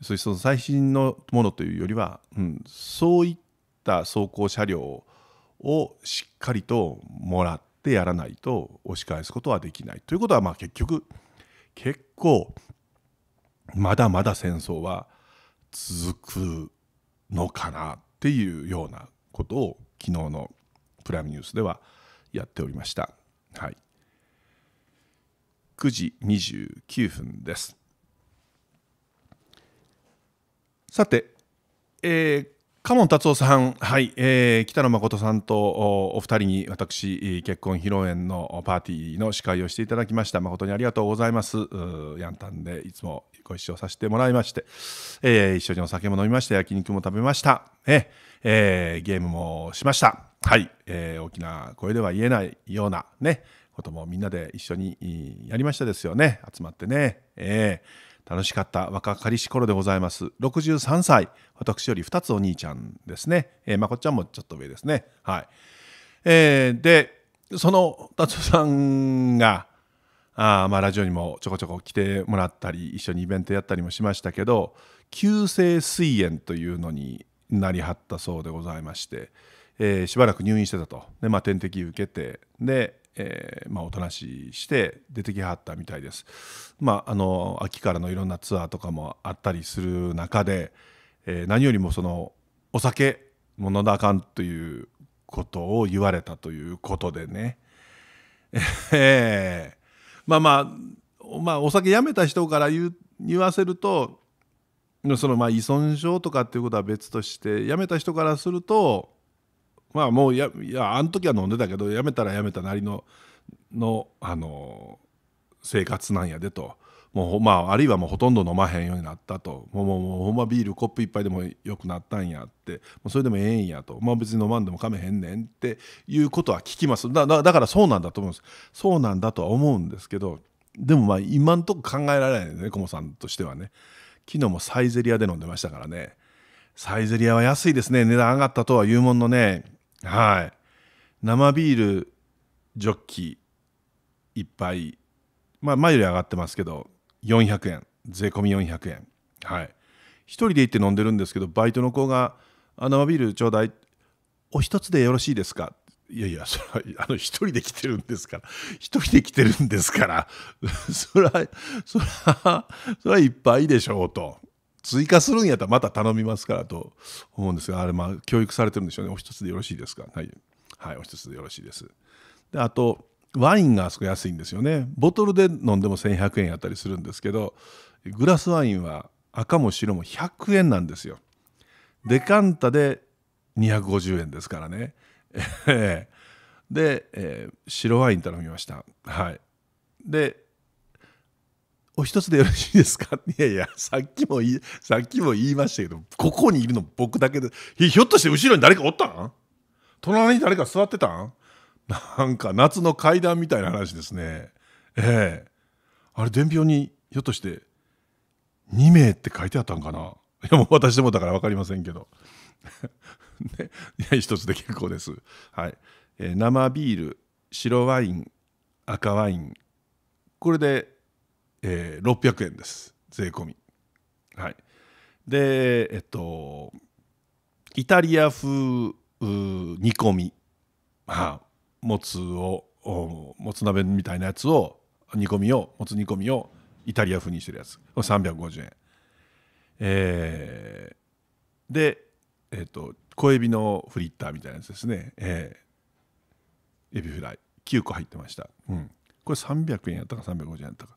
ー、そしてその最新のものというよりは、うん、そういった装甲車両をしっかりともらってやらないと押し返すことはできないということはまあ結局結構まだまだ戦争は続くのかなっていうようなことを昨日のプライムニュースではやっておりました。はい、9時29分です。さて、えー、カ達夫さん、はいえー、北野誠さんとお二人に私、結婚披露宴のパーティーの司会をしていただきました。誠にありがとうございます。ヤンタンでいつもご一緒させてもらいまして、えー、一緒にお酒も飲みました、焼肉も食べました、ねえー、ゲームもしました。はい、えー、大きな声では言えないようなねこともみんなで一緒にやりましたですよね集まってね、えー、楽しかった若かりし頃でございます63歳私より2つお兄ちゃんですね、えー、まこちゃんもちょっと上ですねはい、えー、でその達夫さんがあまあラジオにもちょこちょこ来てもらったり一緒にイベントやったりもしましたけど急性膵炎というのになりはったそうでございましてえー、しばらく入院してたとで、まあ、点滴受けてで、えーまあ、おとなしいして出てきはったみたいです、まあ、あの秋からのいろんなツアーとかもあったりする中で、えー、何よりもそのお酒も飲んだあかんということを言われたということでね、えまあまあまあお酒やめた人から言う言わせるとそのまあ依存症とかっていうことは別としてやめた人からするとまあもうやいやあの時は飲んでたけどやめたらやめたなりのの、あの生活なんやでと。もうまあ、あるいはもうほとんど飲まへんようになったともうもうもうほんまビールコップ一杯でもよくなったんやってもうそれでもええんやと、まあ、別に飲まんでもかめへんねんっていうことは聞きますだだからそうなんだと思うんですそうなんだとは思うんですけどでもまあ今んとこ考えられないねコモさんとしてはね昨日もサイゼリアで飲んでましたからねサイゼリアは安いですね値段上がったとは言うもんのねはい生ビールジョッキぱい、まあ前より上がってますけど400円税込み400円はい一人で行って飲んでるんですけどバイトの子が「あ生ビールちょうだいお一つでよろしいですか?」いやいや、それは、あの、一人で来てるんですから、一人で来てるんですから、それは、それは、それはいっぱいでしょうと。追加するんやったらまた頼みますからと思うんですが、あれ、まあ、教育されてるんでしょうね。お一つでよろしいですか。はい。はい、お一つでよろしいです。で、あと、ワインがあそこ安いんですよね。ボトルで飲んでも1100円やったりするんですけど、グラスワインは赤も白も100円なんですよ。デカンタで250円ですからね。で、えー、白ワイン頼みました。はい。で、お一つでよろしいですか いやいや、さっきも言い、さっきも言いましたけど、ここにいるの僕だけで、ひょっとして後ろに誰かおったん隣に誰か座ってたんなんか夏の階段みたいな話ですね。ええあれ、伝票に、ひょっとして、2名って書いてあったんかないや、もう私でもだから分かりませんけど。ね、いや、一つで結構です。はい。えー、生ビール、白ワイン、赤ワイン。これでえー、600円です税込みはいでえっとイタリア風煮込みはあ、もつをおもつ鍋みたいなやつを煮込みをもつ煮込みをイタリア風にしてるやつ350円えー、でえっ、と小エビのフリッターみたいなやつですねえー、エビフライ9個入ってました、うん、これ300円やったか350円やったか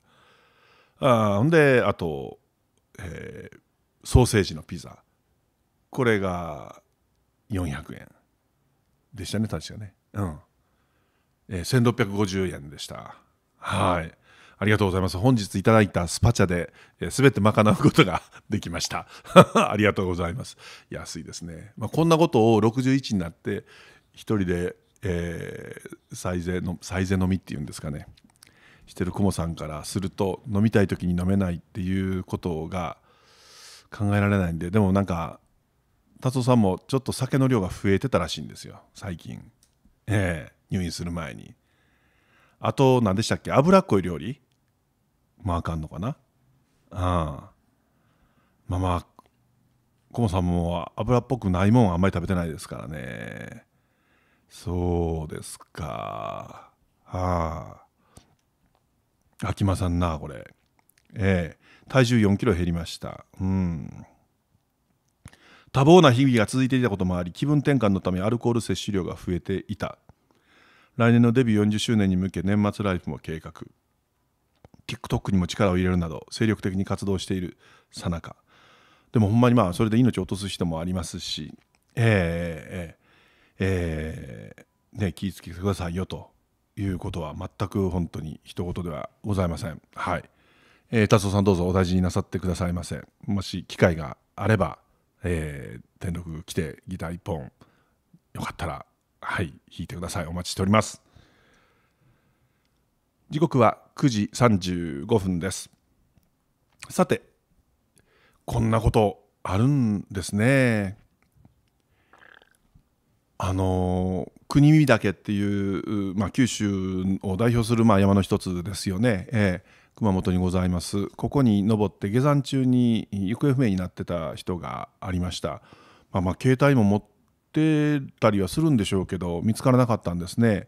あほんであと、えー、ソーセージのピザこれが400円でしたね確かねうん、えー、1650円でしたはいありがとうございます本日いただいたスパチャで、えー、全て賄うことが できました ありがとうございます安いですね、まあ、こんなことを61になって一人で、えー、最善の最善のみっていうんですかねしてる雲さんからすると飲みたい時に飲めないっていうことが考えられないんででもなんか達夫さんもちょっと酒の量が増えてたらしいんですよ最近、ええー、入院する前にあと何でしたっけ脂っこい料理まああかんのかなああまあまあコモさんも脂っぽくないもんあんまり食べてないですからねそうですかはあ秋間さんなこれえー、体重4キロ減りましたうん多忙な日々が続いていたこともあり気分転換のためアルコール摂取量が増えていた来年のデビュー40周年に向け年末ライフも計画 TikTok にも力を入れるなど精力的に活動しているさなかでもほんまにまあそれで命を落とす人もありますしえー、えー、えー、ね気ぃつけてくださいよということは全く本当に一言ではございません。はい。えー、達夫さんどうぞお大事になさってくださいませ。もし機会があれば、えー、天禄来てギター1本よかったらはい弾いてください。お待ちしております。時刻は9時35分です。さて、こんなことあるんですね。あのー国見岳っていう、まあ、九州を代表するまあ山の一つですよね、えー、熊本にございますここに登って下山中に行方不明になってた人がありました、まあ、まあ携帯も持ってたりはするんでしょうけど見つからなかったんですね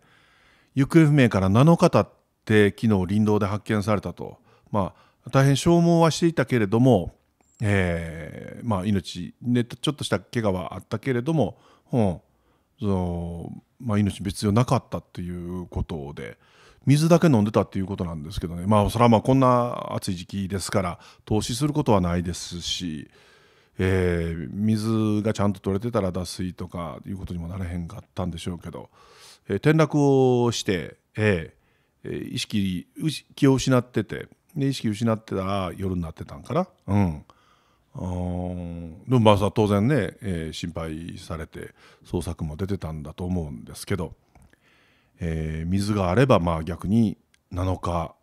行方不明から7日経って昨日林道で発見されたと、まあ、大変消耗はしていたけれども、えーまあ、命、ね、ちょっとした怪我はあったけれども、うん、そのまあ、命別状なかったっていうことで水だけ飲んでたっていうことなんですけどねまあそれはまあこんな暑い時期ですから投資することはないですし、えー、水がちゃんと取れてたら脱水とかいうことにもなれへんかったんでしょうけど、えー、転落をして、えー、意識気を失っててで意識失ってたら夜になってたんかな。うんでもまあ当然ね、えー、心配されて捜索も出てたんだと思うんですけど、えー、水があればまあ逆に7日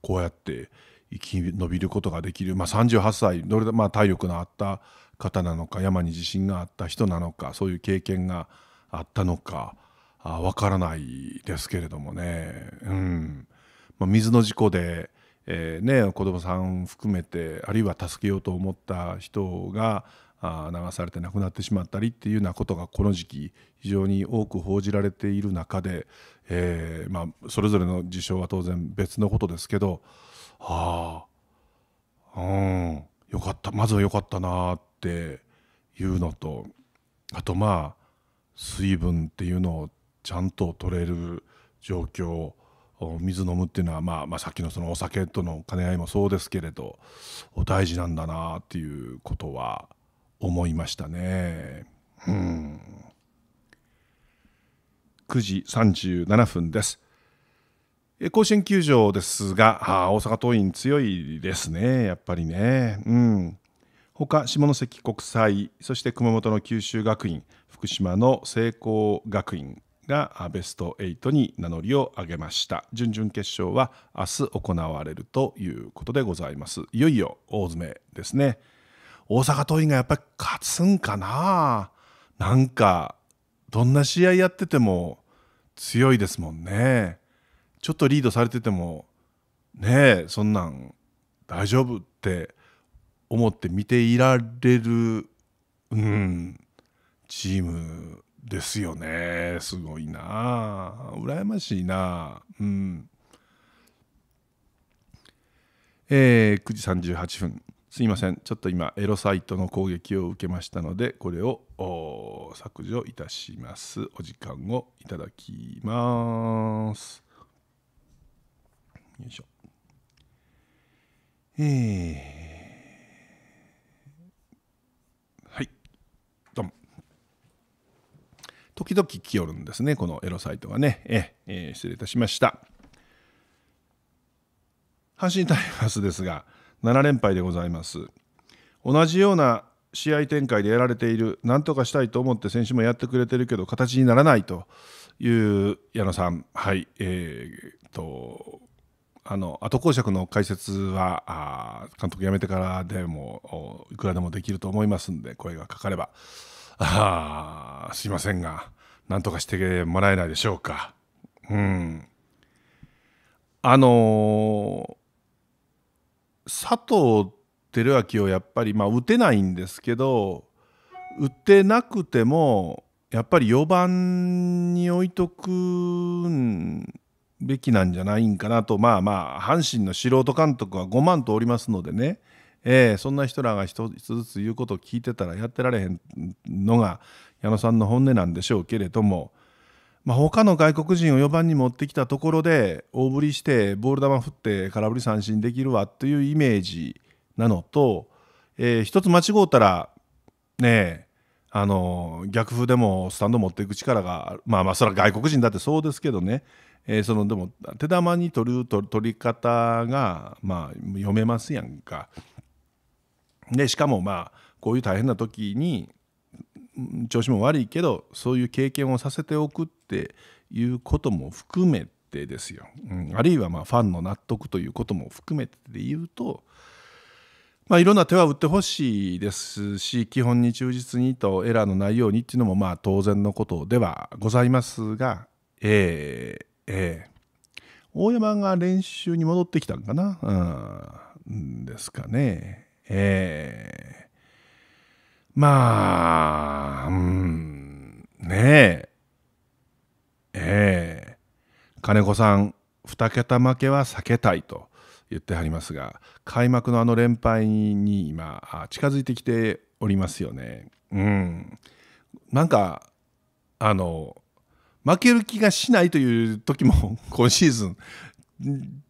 こうやって生き延びることができる、まあ、38歳どれだ、まあ、体力のあった方なのか山に地震があった人なのかそういう経験があったのかわからないですけれどもね、うんまあ、水の事故でえーね、子どもさん含めてあるいは助けようと思った人があ流されて亡くなってしまったりっていうようなことがこの時期非常に多く報じられている中で、えーまあ、それぞれの事象は当然別のことですけどああうんよかったまずはよかったなっていうのとあとまあ水分っていうのをちゃんと取れる状況水飲むっていうのは、まあ、まあさっきのそのお酒との兼ね合いもそうですけれど大事なんだなっていうことは思いましたね。うん9時37分です。甲子園球場ですが、あ、大阪桐蔭強いですね、やっぱりね。うん。他、下関国際、そして熊本の九州学院、福島の聖光学院、がベスト8に名乗りを上げました準々決勝は明日行われるということでございますいよいよ大詰めですね大阪桐蔭がやっぱり勝つんかななんかどんな試合やってても強いですもんねちょっとリードされててもねえそんなん大丈夫って思って見ていられる、うん、チームですよねすごいな羨ましいなうんえー、9時38分すいませんちょっと今エロサイトの攻撃を受けましたのでこれを削除いたしますお時間をいただきますよいしょえー時々来よるんですね、このエロサイトがね。え、えー、失礼いたしました。阪神タイガースですが、7連敗でございます。同じような試合展開でやられている、なんとかしたいと思って選手もやってくれてるけど、形にならないという矢野さん、はい、えー、と、あの後講釈の解説はあ監督辞めてからでもいくらでもできると思いますんで声がかかればあすいませんが、なんとかしてもらえないでしょうか。うん。あのー、佐藤輝明をやっぱり、まあ、打てないんですけど、打てなくても、やっぱり4番に置いとくべきなんじゃないんかなとまあまあ阪神の素人監督は5万とおりますのでねえー、そんな人らが一つずつ言うことを聞いてたらやってられへんのが矢野さんの本音なんでしょうけれども、まあ、他の外国人を4番に持ってきたところで大振りしてボール球振って空振り三振できるわというイメージなのと、えー、一つ間違うたらねあの逆風でもスタンド持っていく力がまあまあそれは外国人だってそうですけどね、えー、そのでも手玉に取る取り方が、まあ、読めますやんか。でしかもまあこういう大変な時に調子も悪いけどそういう経験をさせておくっていうことも含めてですよ、うん、あるいはまあファンの納得ということも含めてで言うと、まあ、いろんな手は打ってほしいですし基本に忠実にとエラーのないようにっていうのもまあ当然のことではございますがえー、えー、大山が練習に戻ってきたんかな、うん、ですかね。えー、まあ、うん、ねえ、えー、金子さん、2桁負けは避けたいと言ってはりますが、開幕のあの連敗に今、近づいてきておりますよね。うん、なんか、あの、負ける気がしないという時も 今シーズン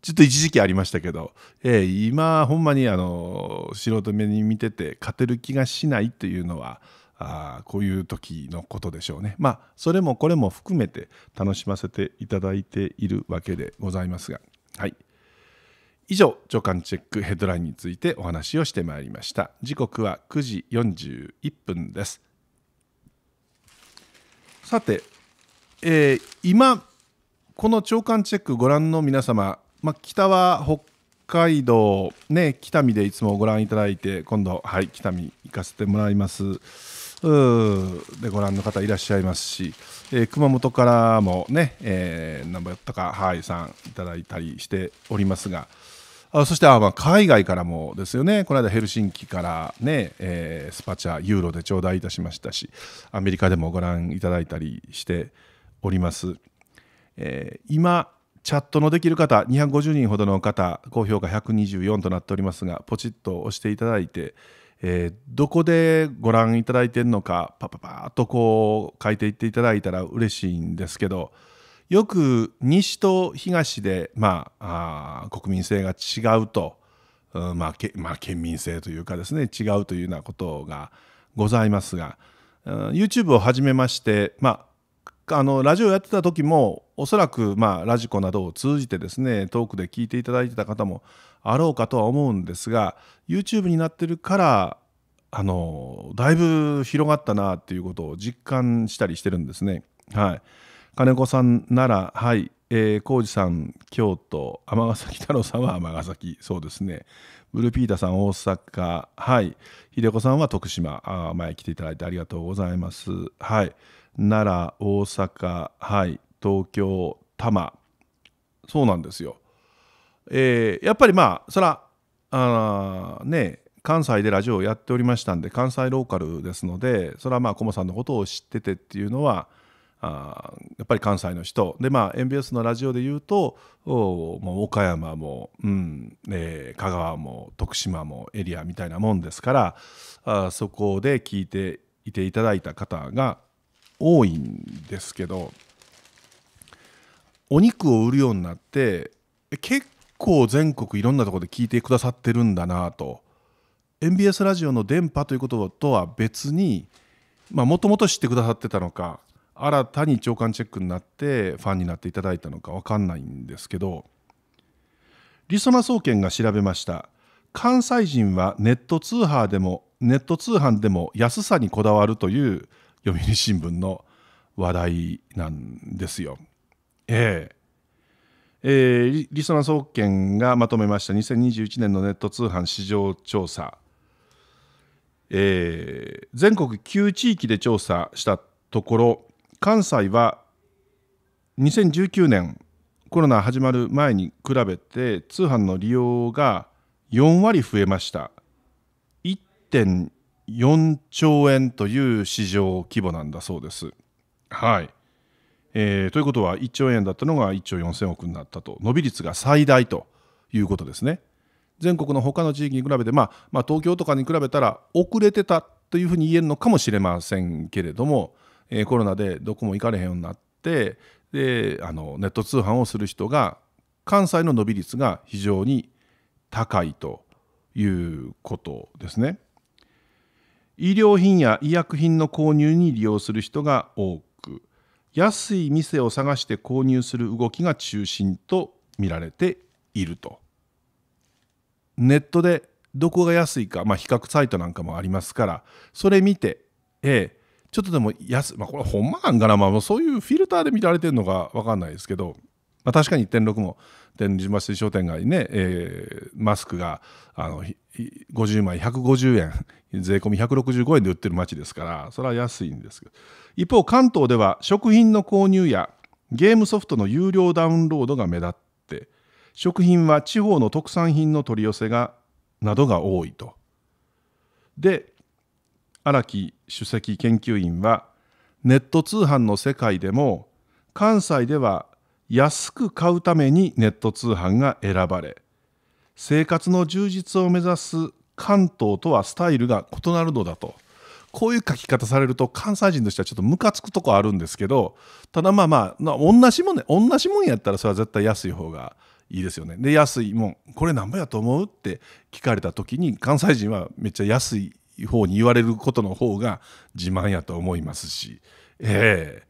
ちょっと一時期ありましたけど、えー、今ほんまにあの素人目に見てて勝てる気がしないというのはあこういう時のことでしょうねまあそれもこれも含めて楽しませていただいているわけでございますがはい以上助感チェックヘッドラインについてお話をしてまいりました時刻は9時41分ですさて、えー、今この長官チェックご覧の皆様、まあ、北は北海道、ね、北見でいつもご覧いただいて、今度、はい、北見行かせてもらいます。でご覧の方いらっしゃいますし、えー、熊本からもね、えー、何倍やったか、はい、さんいただいたりしておりますが、あそしてあ、まあ、海外からもですよね、この間ヘルシンキからね、えー、スパチャ、ユーロで頂戴いたしましたし、アメリカでもご覧いただいたりしております。えー、今チャットのできる方250人ほどの方高評価124となっておりますがポチッと押していただいて、えー、どこでご覧いただいてるのかパパパーとこう書いていっていただいたら嬉しいんですけどよく西と東で、まあ、あ国民性が違うと、うんまあけまあ、県民性というかですね違うというようなことがございますが、うん、YouTube を始めまして、まあ、あのラジオやってた時もおそらく、まあ、ラジコなどを通じてですねトークで聞いていただいてた方もあろうかとは思うんですが YouTube になってるからあのだいぶ広がったなっていうことを実感したりしてるんですね。はい、金子さんならはいえー、浩二さん、京都、尼崎太郎さんは尼崎、そうですね、ブルピータさん、大阪、はい、秀子さんは徳島、あ前来ていただいてありがとうございます。はい奈良大阪はい東京多摩そうなんですよ。えー、やっぱりまあそらあね関西でラジオをやっておりましたんで関西ローカルですのでそれはまあコモさんのことを知っててっていうのはあやっぱり関西の人でまあ MBS のラジオで言うとおもう岡山も、うんえー、香川も徳島もエリアみたいなもんですからあそこで聞いていていただいた方が多いんですけどお肉を売るようになって結構全国いろんなとこで聞いてくださってるんだなと MBS ラジオの電波ということとは別にもともと知ってくださってたのか新たに長官チェックになってファンになっていただいたのか分かんないんですけどりそな総研が調べました関西人はネット通販でもネット通販でも安さにこだわるという読売新聞の話題なんですよ。えー、えー、リスナー総研がまとめました2021年のネット通販市場調査、えー、全国9地域で調査したところ関西は2019年コロナ始まる前に比べて通販の利用が4割増えました4兆円という市場規模なんだそうです。はいえー、ということは1兆円だったのが1兆4000億になったと伸び率が最大ということですね。全国の他の地域に比べて、まあ、まあ、東京とかに比べたら遅れてたというふうに言えるのかもしれませんけれども、えー、コロナでどこも行かれへんようになってであのネット通販をする人が関西の伸び率が非常に高いということですね。医療品や医薬品の購入に利用する人が多く安い店を探して購入する動きが中心と見られているとネットでどこが安いか、まあ、比較サイトなんかもありますからそれ見てええちょっとでも安、まあ、これほんまなんかな、まあ、そういうフィルターで見られてるのか分かんないですけどまあ、確かに1.6も天神橋商店街ね、えー、マスクがあの50枚150円税込み165円で売ってる街ですからそれは安いんですけど一方関東では食品の購入やゲームソフトの有料ダウンロードが目立って食品は地方の特産品の取り寄せがなどが多いと。で荒木首席研究員はネット通販の世界でも関西では安く買うためにネット通販が選ばれ生活の充実を目指す関東とはスタイルが異なるのだとこういう書き方されると関西人としてはちょっとムカつくとこあるんですけどただまあまあ、まあ、同じもんね同じもんやったらそれは絶対安い方がいいですよねで安いもんこれ何ぼやと思うって聞かれた時に関西人はめっちゃ安い方に言われることの方が自慢やと思いますしええ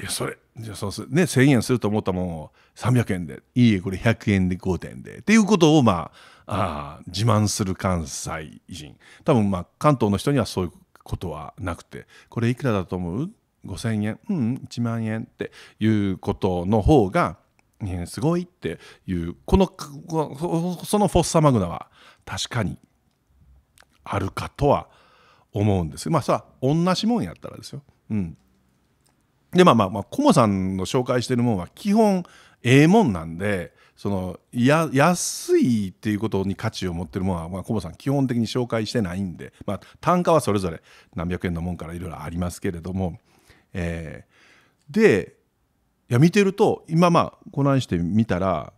いやそれじゃそうすね1,000円すると思ったもんを300円でいいえこれ100円で5点でっていうことをまああ自慢する関西人多分まあ関東の人にはそういうことはなくてこれいくらだと思う5,000円うん1万円っていうことの方が、すごいっていうこのそのフォッサマグナは確かにあるかとは思うんですまあさ同じもんやったらですよ。うんでまあまあまあコモさんの紹介してるもんは基本ええもんなんでそのや安いっていうことに価値を持ってるものは、まあ、コモさん基本的に紹介してないんで、まあ、単価はそれぞれ何百円のもんからいろいろありますけれども、えー、でいや見てると今まあこないして見たら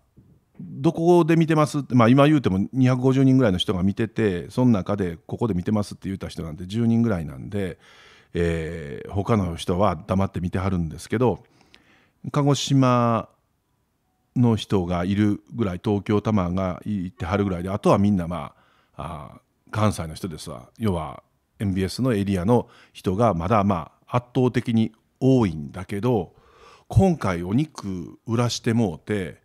どこで見てますって、まあ、今言うても250人ぐらいの人が見ててその中でここで見てますって言った人なんて10人ぐらいなんでえー、他の人は黙って見てはるんですけど鹿児島の人がいるぐらい東京多摩が行ってはるぐらいであとはみんなまあ関西の人ですわ要は MBS のエリアの人がまだまあ圧倒的に多いんだけど今回お肉売らしてもうて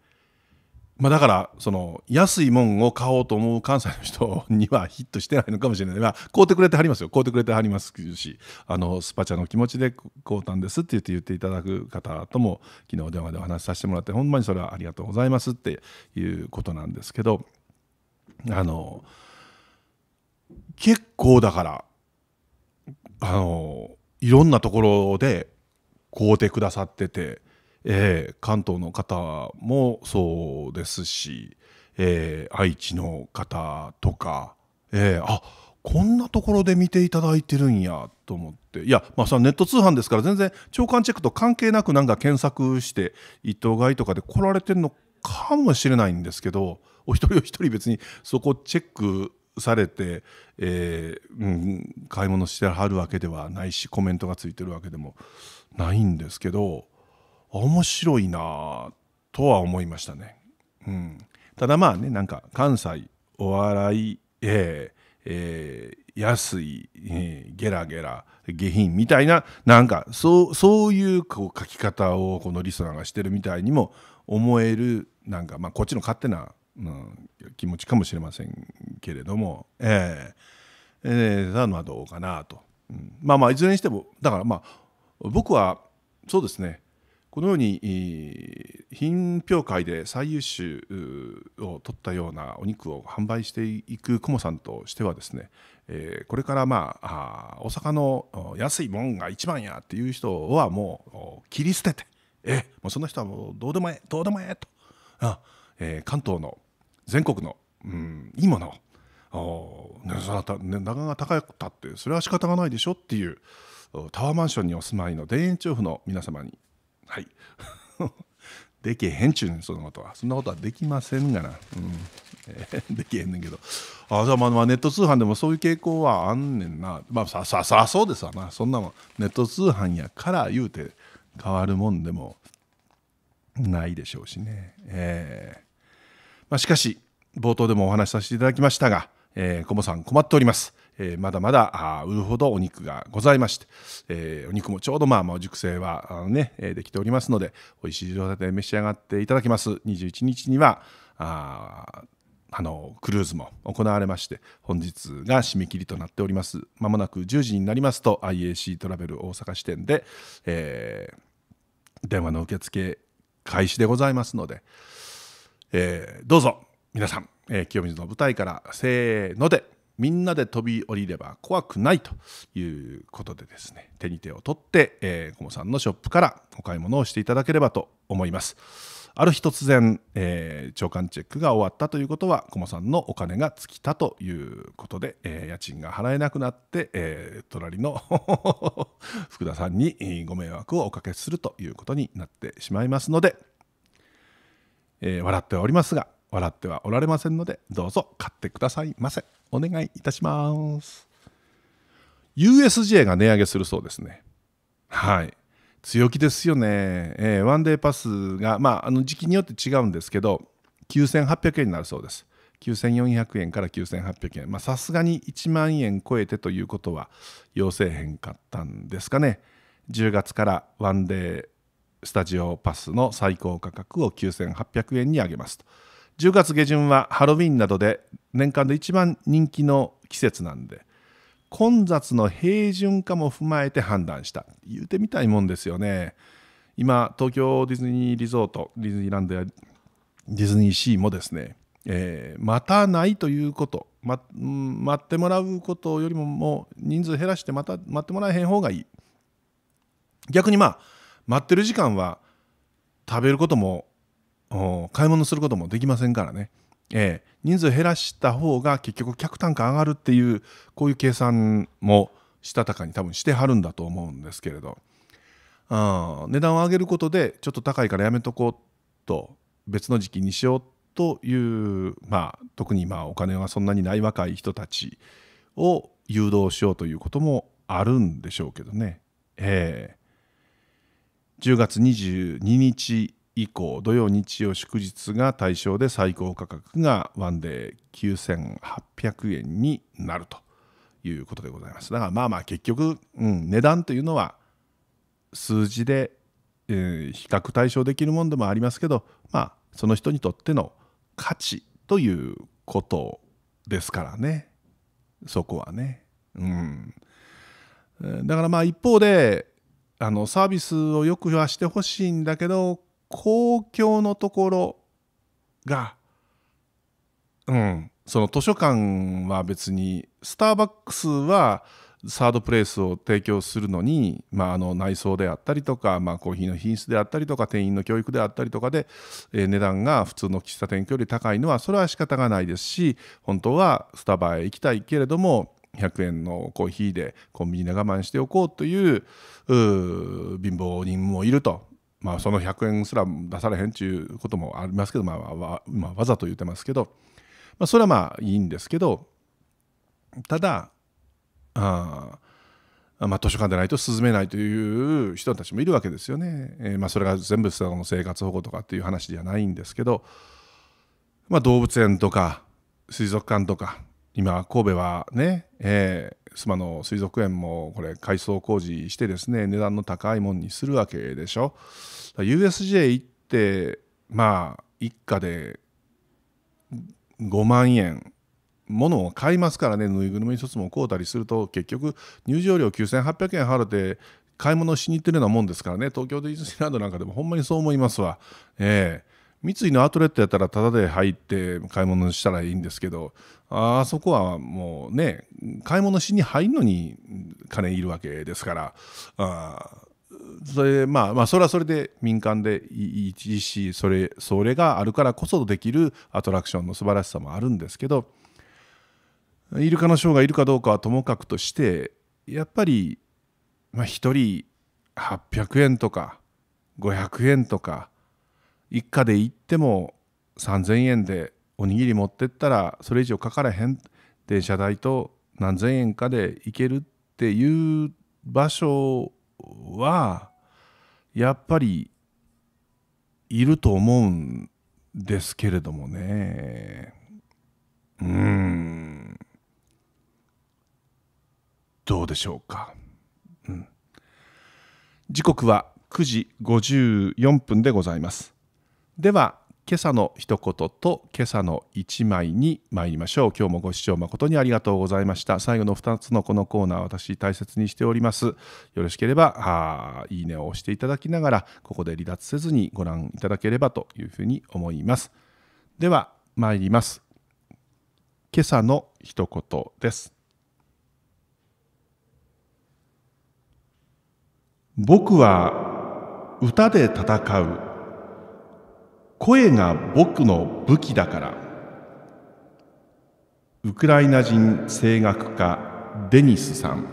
まあ、だからその安いもんを買おうと思う関西の人にはヒットしてないのかもしれない、まあ、買うてくれてはりますよ買うてくれてはりますしあのスパチャの気持ちで買うたんですって言って言っていただく方とも昨日電話でお話しさせてもらってほんまにそれはありがとうございますっていうことなんですけどあの結構だからあのいろんなところで買うてくださってて。えー、関東の方もそうですし、えー、愛知の方とか、えー、あこんなところで見ていただいてるんやと思っていやまあそネット通販ですから全然長官チェックと関係なくなんか検索して一頭買いとかで来られてるのかもしれないんですけどお一人お一人別にそこチェックされて、えー、うん、買い物してはるわけではないしコメントがついてるわけでもないんですけど面白いなとは思いましたね。うん、ただまあねなんか関西お笑い、えーえー、安い、えー、ゲラゲラ下品みたいななんかそうそういうこう書き方をこのリスナーがしてるみたいにも思えるなんか、まあ、こっちの勝手な、うん、気持ちかもしれませんけれども、えーえー、たのはどうかなと、うん、まあまあいずれにしてもだからまあ僕はそうですねこのように品評会で最優秀を取ったようなお肉を販売していくコモさんとしてはですねこれからまあ大阪の安いもんが一番やっていう人はもう切り捨ててえもうその人はもうどうでもええどうでもええとあ、え関東の全国の、うん、いいものを値段が高かったってそれは仕方がないでしょっていうタワーマンションにお住まいの田園調布の皆様にはい でけへんちゅうねんそのことはそんなことはできませんがな、うん できへんねんけどあじゃあまあネット通販でもそういう傾向はあんねんなまあさささそうですわなそんなもんネット通販やから言うて変わるもんでもないでしょうしね、えーまあ、しかし冒頭でもお話しさせていただきましたが、えー、コモさん困っておりますえまだまだ売るほどお肉がございまして、えお肉もちょうどまあまあ熟成はね、えできておりますので美味しい状態で召し上がっていただきます。21日にはああのクルーズも行われまして本日が締め切りとなっておりますまもなく10時になりますと IAC トラベル大阪支店で、えー、電話の受付開始でございますので、えー、どうぞ皆さん、えー、清水の舞台からせーのでみんなで飛び降りれば怖くないということでですね手に手を取って、えー、コモさんのショップからお買い物をしていただければと思います。ある日突然、えー、長官チェックが終わったということは、コモさんのお金が尽きたということで、えー、家賃が払えなくなって、えー、隣の 福田さんにご迷惑をおかけするということになってしまいますので、えー、笑っておりますが、笑ってはおられませんのでどうぞ買ってくださいませお願いいたします USJ が値上げするそうですねはい強気ですよね、えー、ワンデーパスが、まあ、あの時期によって違うんですけど9800円になるそうです9400円から9800円さすがに1万円超えてということは要請へんかったんですかね10月からワンデースタジオパスの最高価格を9800円に上げますと10月下旬はハロウィンなどで年間で一番人気の季節なんで混雑の平準化も踏まえて判断した言うてみたいもんですよね今東京ディズニーリゾートディズニーランドやディズニーシーもですね、えー、待たないということま、待ってもらうことよりももう人数減らしてまた待ってもらえへん方がいい逆にまあ待ってる時間は食べることも買い物することもできませんからね、えー、人数減らした方が結局客単価上がるっていうこういう計算もしたたかに多分してはるんだと思うんですけれど、うん、値段を上げることでちょっと高いからやめとこうと別の時期にしようというまあ特にまあお金はそんなにない若い人たちを誘導しようということもあるんでしょうけどね。えー、10月22日以降土曜日曜祝日が対象で最高価格がワンデー9800円になるということでございますだからまあまあ結局、うん、値段というのは数字で、えー、比較対象できるものでもありますけどまあその人にとっての価値ということですからねそこはねうんだからまあ一方であのサービスをよくはしてほしいんだけど公共のところがうんその図書館は別にスターバックスはサードプレイスを提供するのに、まあ、あの内装であったりとか、まあ、コーヒーの品質であったりとか店員の教育であったりとかで、えー、値段が普通の喫茶店より高いのはそれは仕方がないですし本当はスタバへ行きたいけれども100円のコーヒーでコンビニで我慢しておこうという貧乏人もいるとまあ、その100円すら出されへんちゅいうこともありますけど、まあわまあ、わざと言ってますけど、まあ、それはまあいいんですけどただあ、まあ、図書館でないと進めないという人たちもいるわけですよね、えーまあ、それが全部その生活保護とかっていう話じゃないんですけど、まあ、動物園とか水族館とか今神戸はね、えー、妻の水族園もこれ改装工事してですね値段の高いもんにするわけでしょ USJ 行ってまあ一家で5万円ものを買いますからねぬいぐるみ一つも買うたりすると結局入場料9800円払って買い物しに行ってるようなもんですからね東京ディズニーランドなんかでもほんまにそう思いますわええ三井のアウトレットやったらタダで入って買い物したらいいんですけどあそこはもうね買い物しに入るのに金いるわけですからあそれまあまあそれはそれで民間でいいしそれそれがあるからこそできるアトラクションの素晴らしさもあるんですけどイルカのショーがいるかどうかはともかくとしてやっぱり、まあ、1人800円とか500円とか。一家で行っても3,000円でおにぎり持ってったらそれ以上かからへん電車代と何千円かで行けるっていう場所はやっぱりいると思うんですけれどもねうんどうでしょうか、うん、時刻は9時54分でございますでは今朝の一言と今朝の一枚に参りましょう今日もご視聴誠にありがとうございました最後の2つのこのコーナー私大切にしておりますよろしければあいいねを押していただきながらここで離脱せずにご覧いただければというふうに思いますでは参ります今朝の一言です僕は歌で戦う声が僕の武器だからウクライナ人声楽家デニスさん、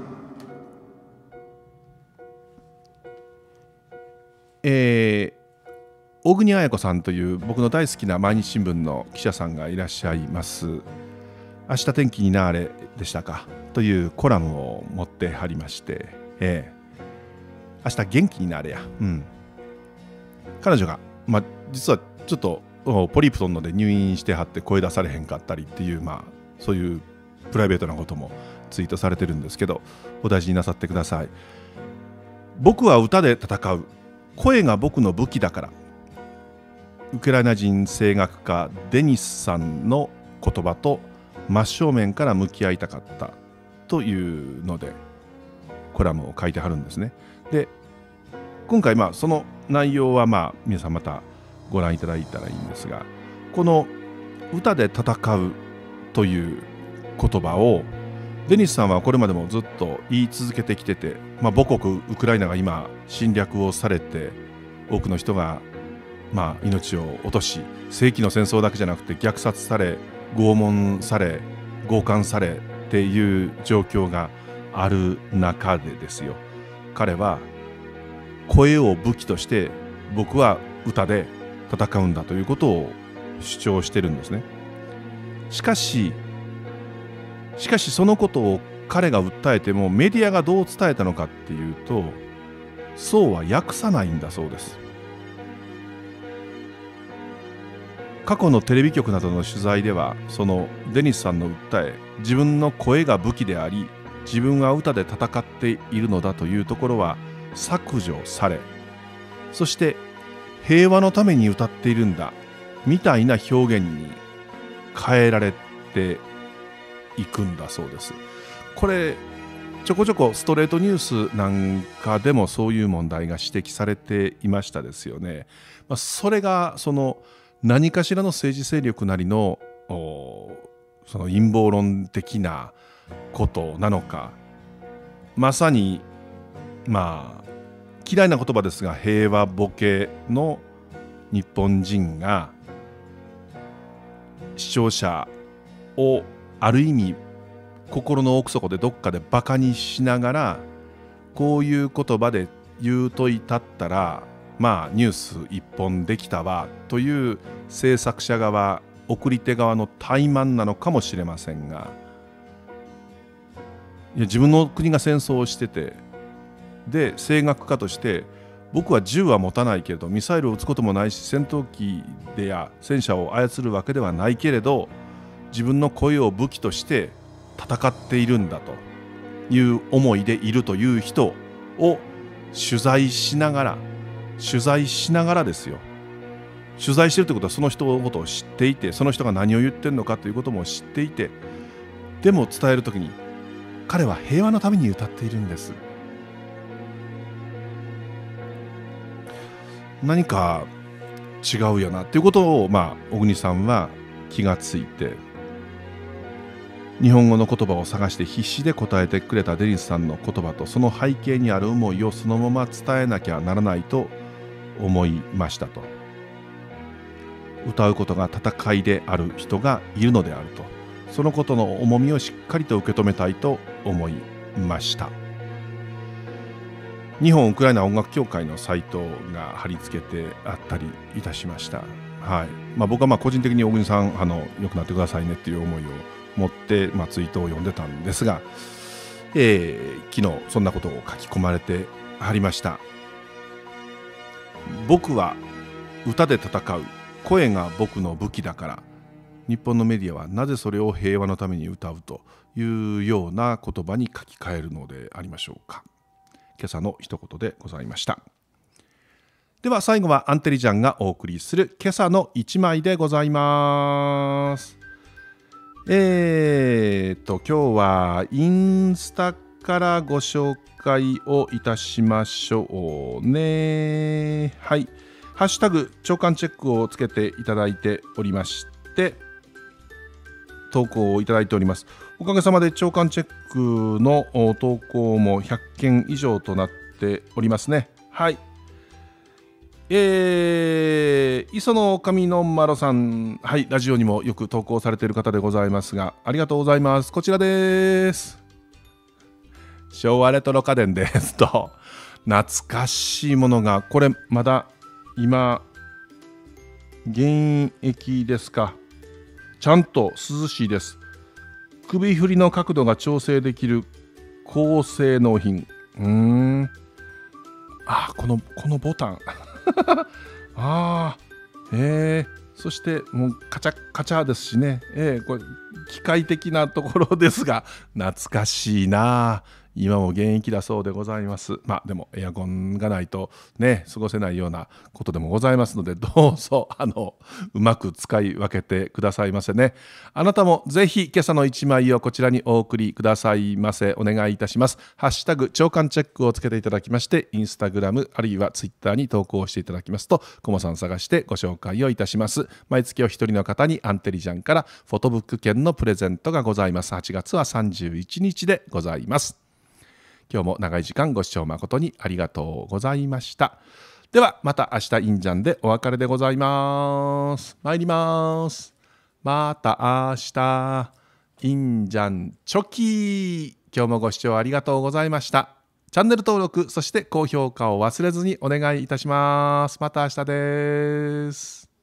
えー、大国綾子さんという僕の大好きな毎日新聞の記者さんがいらっしゃいます「明日天気になあれ」でしたかというコラムを持ってはりまして、えー、明日元気になれや、うん、彼女が、まあ、実はちょっとポリプトンので入院してはって声出されへんかったりっていう、まあ、そういうプライベートなこともツイートされてるんですけどお大事になさってください僕は歌で戦う声が僕の武器だからウクライナ人声楽家デニスさんの言葉と真正面から向き合いたかったというのでコラムを書いてはるんですねで今回まあその内容はまあ皆さんまたご覧いただいたらいいんですがこの「歌で戦う」という言葉をデニスさんはこれまでもずっと言い続けてきてて、まあ、母国ウクライナが今侵略をされて多くの人がまあ命を落とし世紀の戦争だけじゃなくて虐殺され拷問され強姦されっていう状況がある中でですよ彼は声を武器として僕は歌で戦うんだということを主張してるんですねしかししかしそのことを彼が訴えてもメディアがどう伝えたのかっていうとそうは訳さないんだそうです過去のテレビ局などの取材ではそのデニスさんの訴え自分の声が武器であり自分は歌で戦っているのだというところは削除されそして平和のために歌っているんだみたいな表現に変えられていくんだそうです。これちょこちょこストレートニュースなんかでもそういう問題が指摘されていましたですよね。まあ、それがその何かしらの政治勢力なりのその陰謀論的なことなのかまさにまあ嫌いな言葉ですが平和ボケの日本人が視聴者をある意味心の奥底でどっかでバカにしながらこういう言葉で言うといたったらまあニュース一本できたわという制作者側送り手側の怠慢なのかもしれませんがいや自分の国が戦争をしててで声楽家として僕は銃は持たないけれどミサイルを撃つこともないし戦闘機でや戦車を操るわけではないけれど自分の声を武器として戦っているんだという思いでいるという人を取材しながら取材しながらですよ取材してるということはその人のことを知っていてその人が何を言ってるのかということも知っていてでも伝える時に彼は平和のために歌っているんです何か違うよなっていうことを、まあ、小国さんは気がついて日本語の言葉を探して必死で答えてくれたデニスさんの言葉とその背景にある思いをそのまま伝えなきゃならないと思いましたと歌うことが戦いである人がいるのであるとそのことの重みをしっかりと受け止めたいと思いました。日本ウクライナ音楽協会のサイトが貼り付けてあったりいたしました、はいまあ、僕はまあ個人的に小国さんあのよくなってくださいねっていう思いを持って、まあ、ツイートを読んでたんですが、えー、昨日そんなことを書き込まれてありました僕は歌で戦う声が僕の武器だから日本のメディアはなぜそれを平和のために歌うというような言葉に書き換えるのでありましょうか。今朝の一言でございましたでは最後はアンテリジャンがお送りする今朝の一枚でございますえーと今日はインスタからご紹介をいたしましょうねはいハッシュタグ長官チェックをつけていただいておりまして投稿をいただいておりますおかげさまで長官チェックの投稿も100件以上となっておりますね。はい。えー、磯野上のまろさん、はい、ラジオにもよく投稿されている方でございますが、ありがとうございます。こちらです。昭和レトロ家電ですと、懐かしいものが、これまだ今、現役ですか。ちゃんと涼しいです。首振りの角度が調整できる高性能品うんあこのこのボタン ああええー、そしてもうカチャカチャですしねええー、これ機械的なところですが懐かしいな今も現役だそうでございますまあでもエアコンがないとね過ごせないようなことでもございますので どうぞあのうまく使い分けてくださいませねあなたもぜひ今朝の一枚をこちらにお送りくださいませお願いいたしますハッシュタグ長官チェックをつけていただきましてインスタグラムあるいはツイッターに投稿していただきますとコモさん探してご紹介をいたします毎月お一人の方にアンテリジャンからフォトブック券のプレゼントがございます8月は31日でございます今日も長い時間ご視聴誠にありがとうございました。ではまた明日インジャンでお別れでございます。参ります。また明日インジャンチョキ今日もご視聴ありがとうございました。チャンネル登録、そして高評価を忘れずにお願いいたします。また明日です。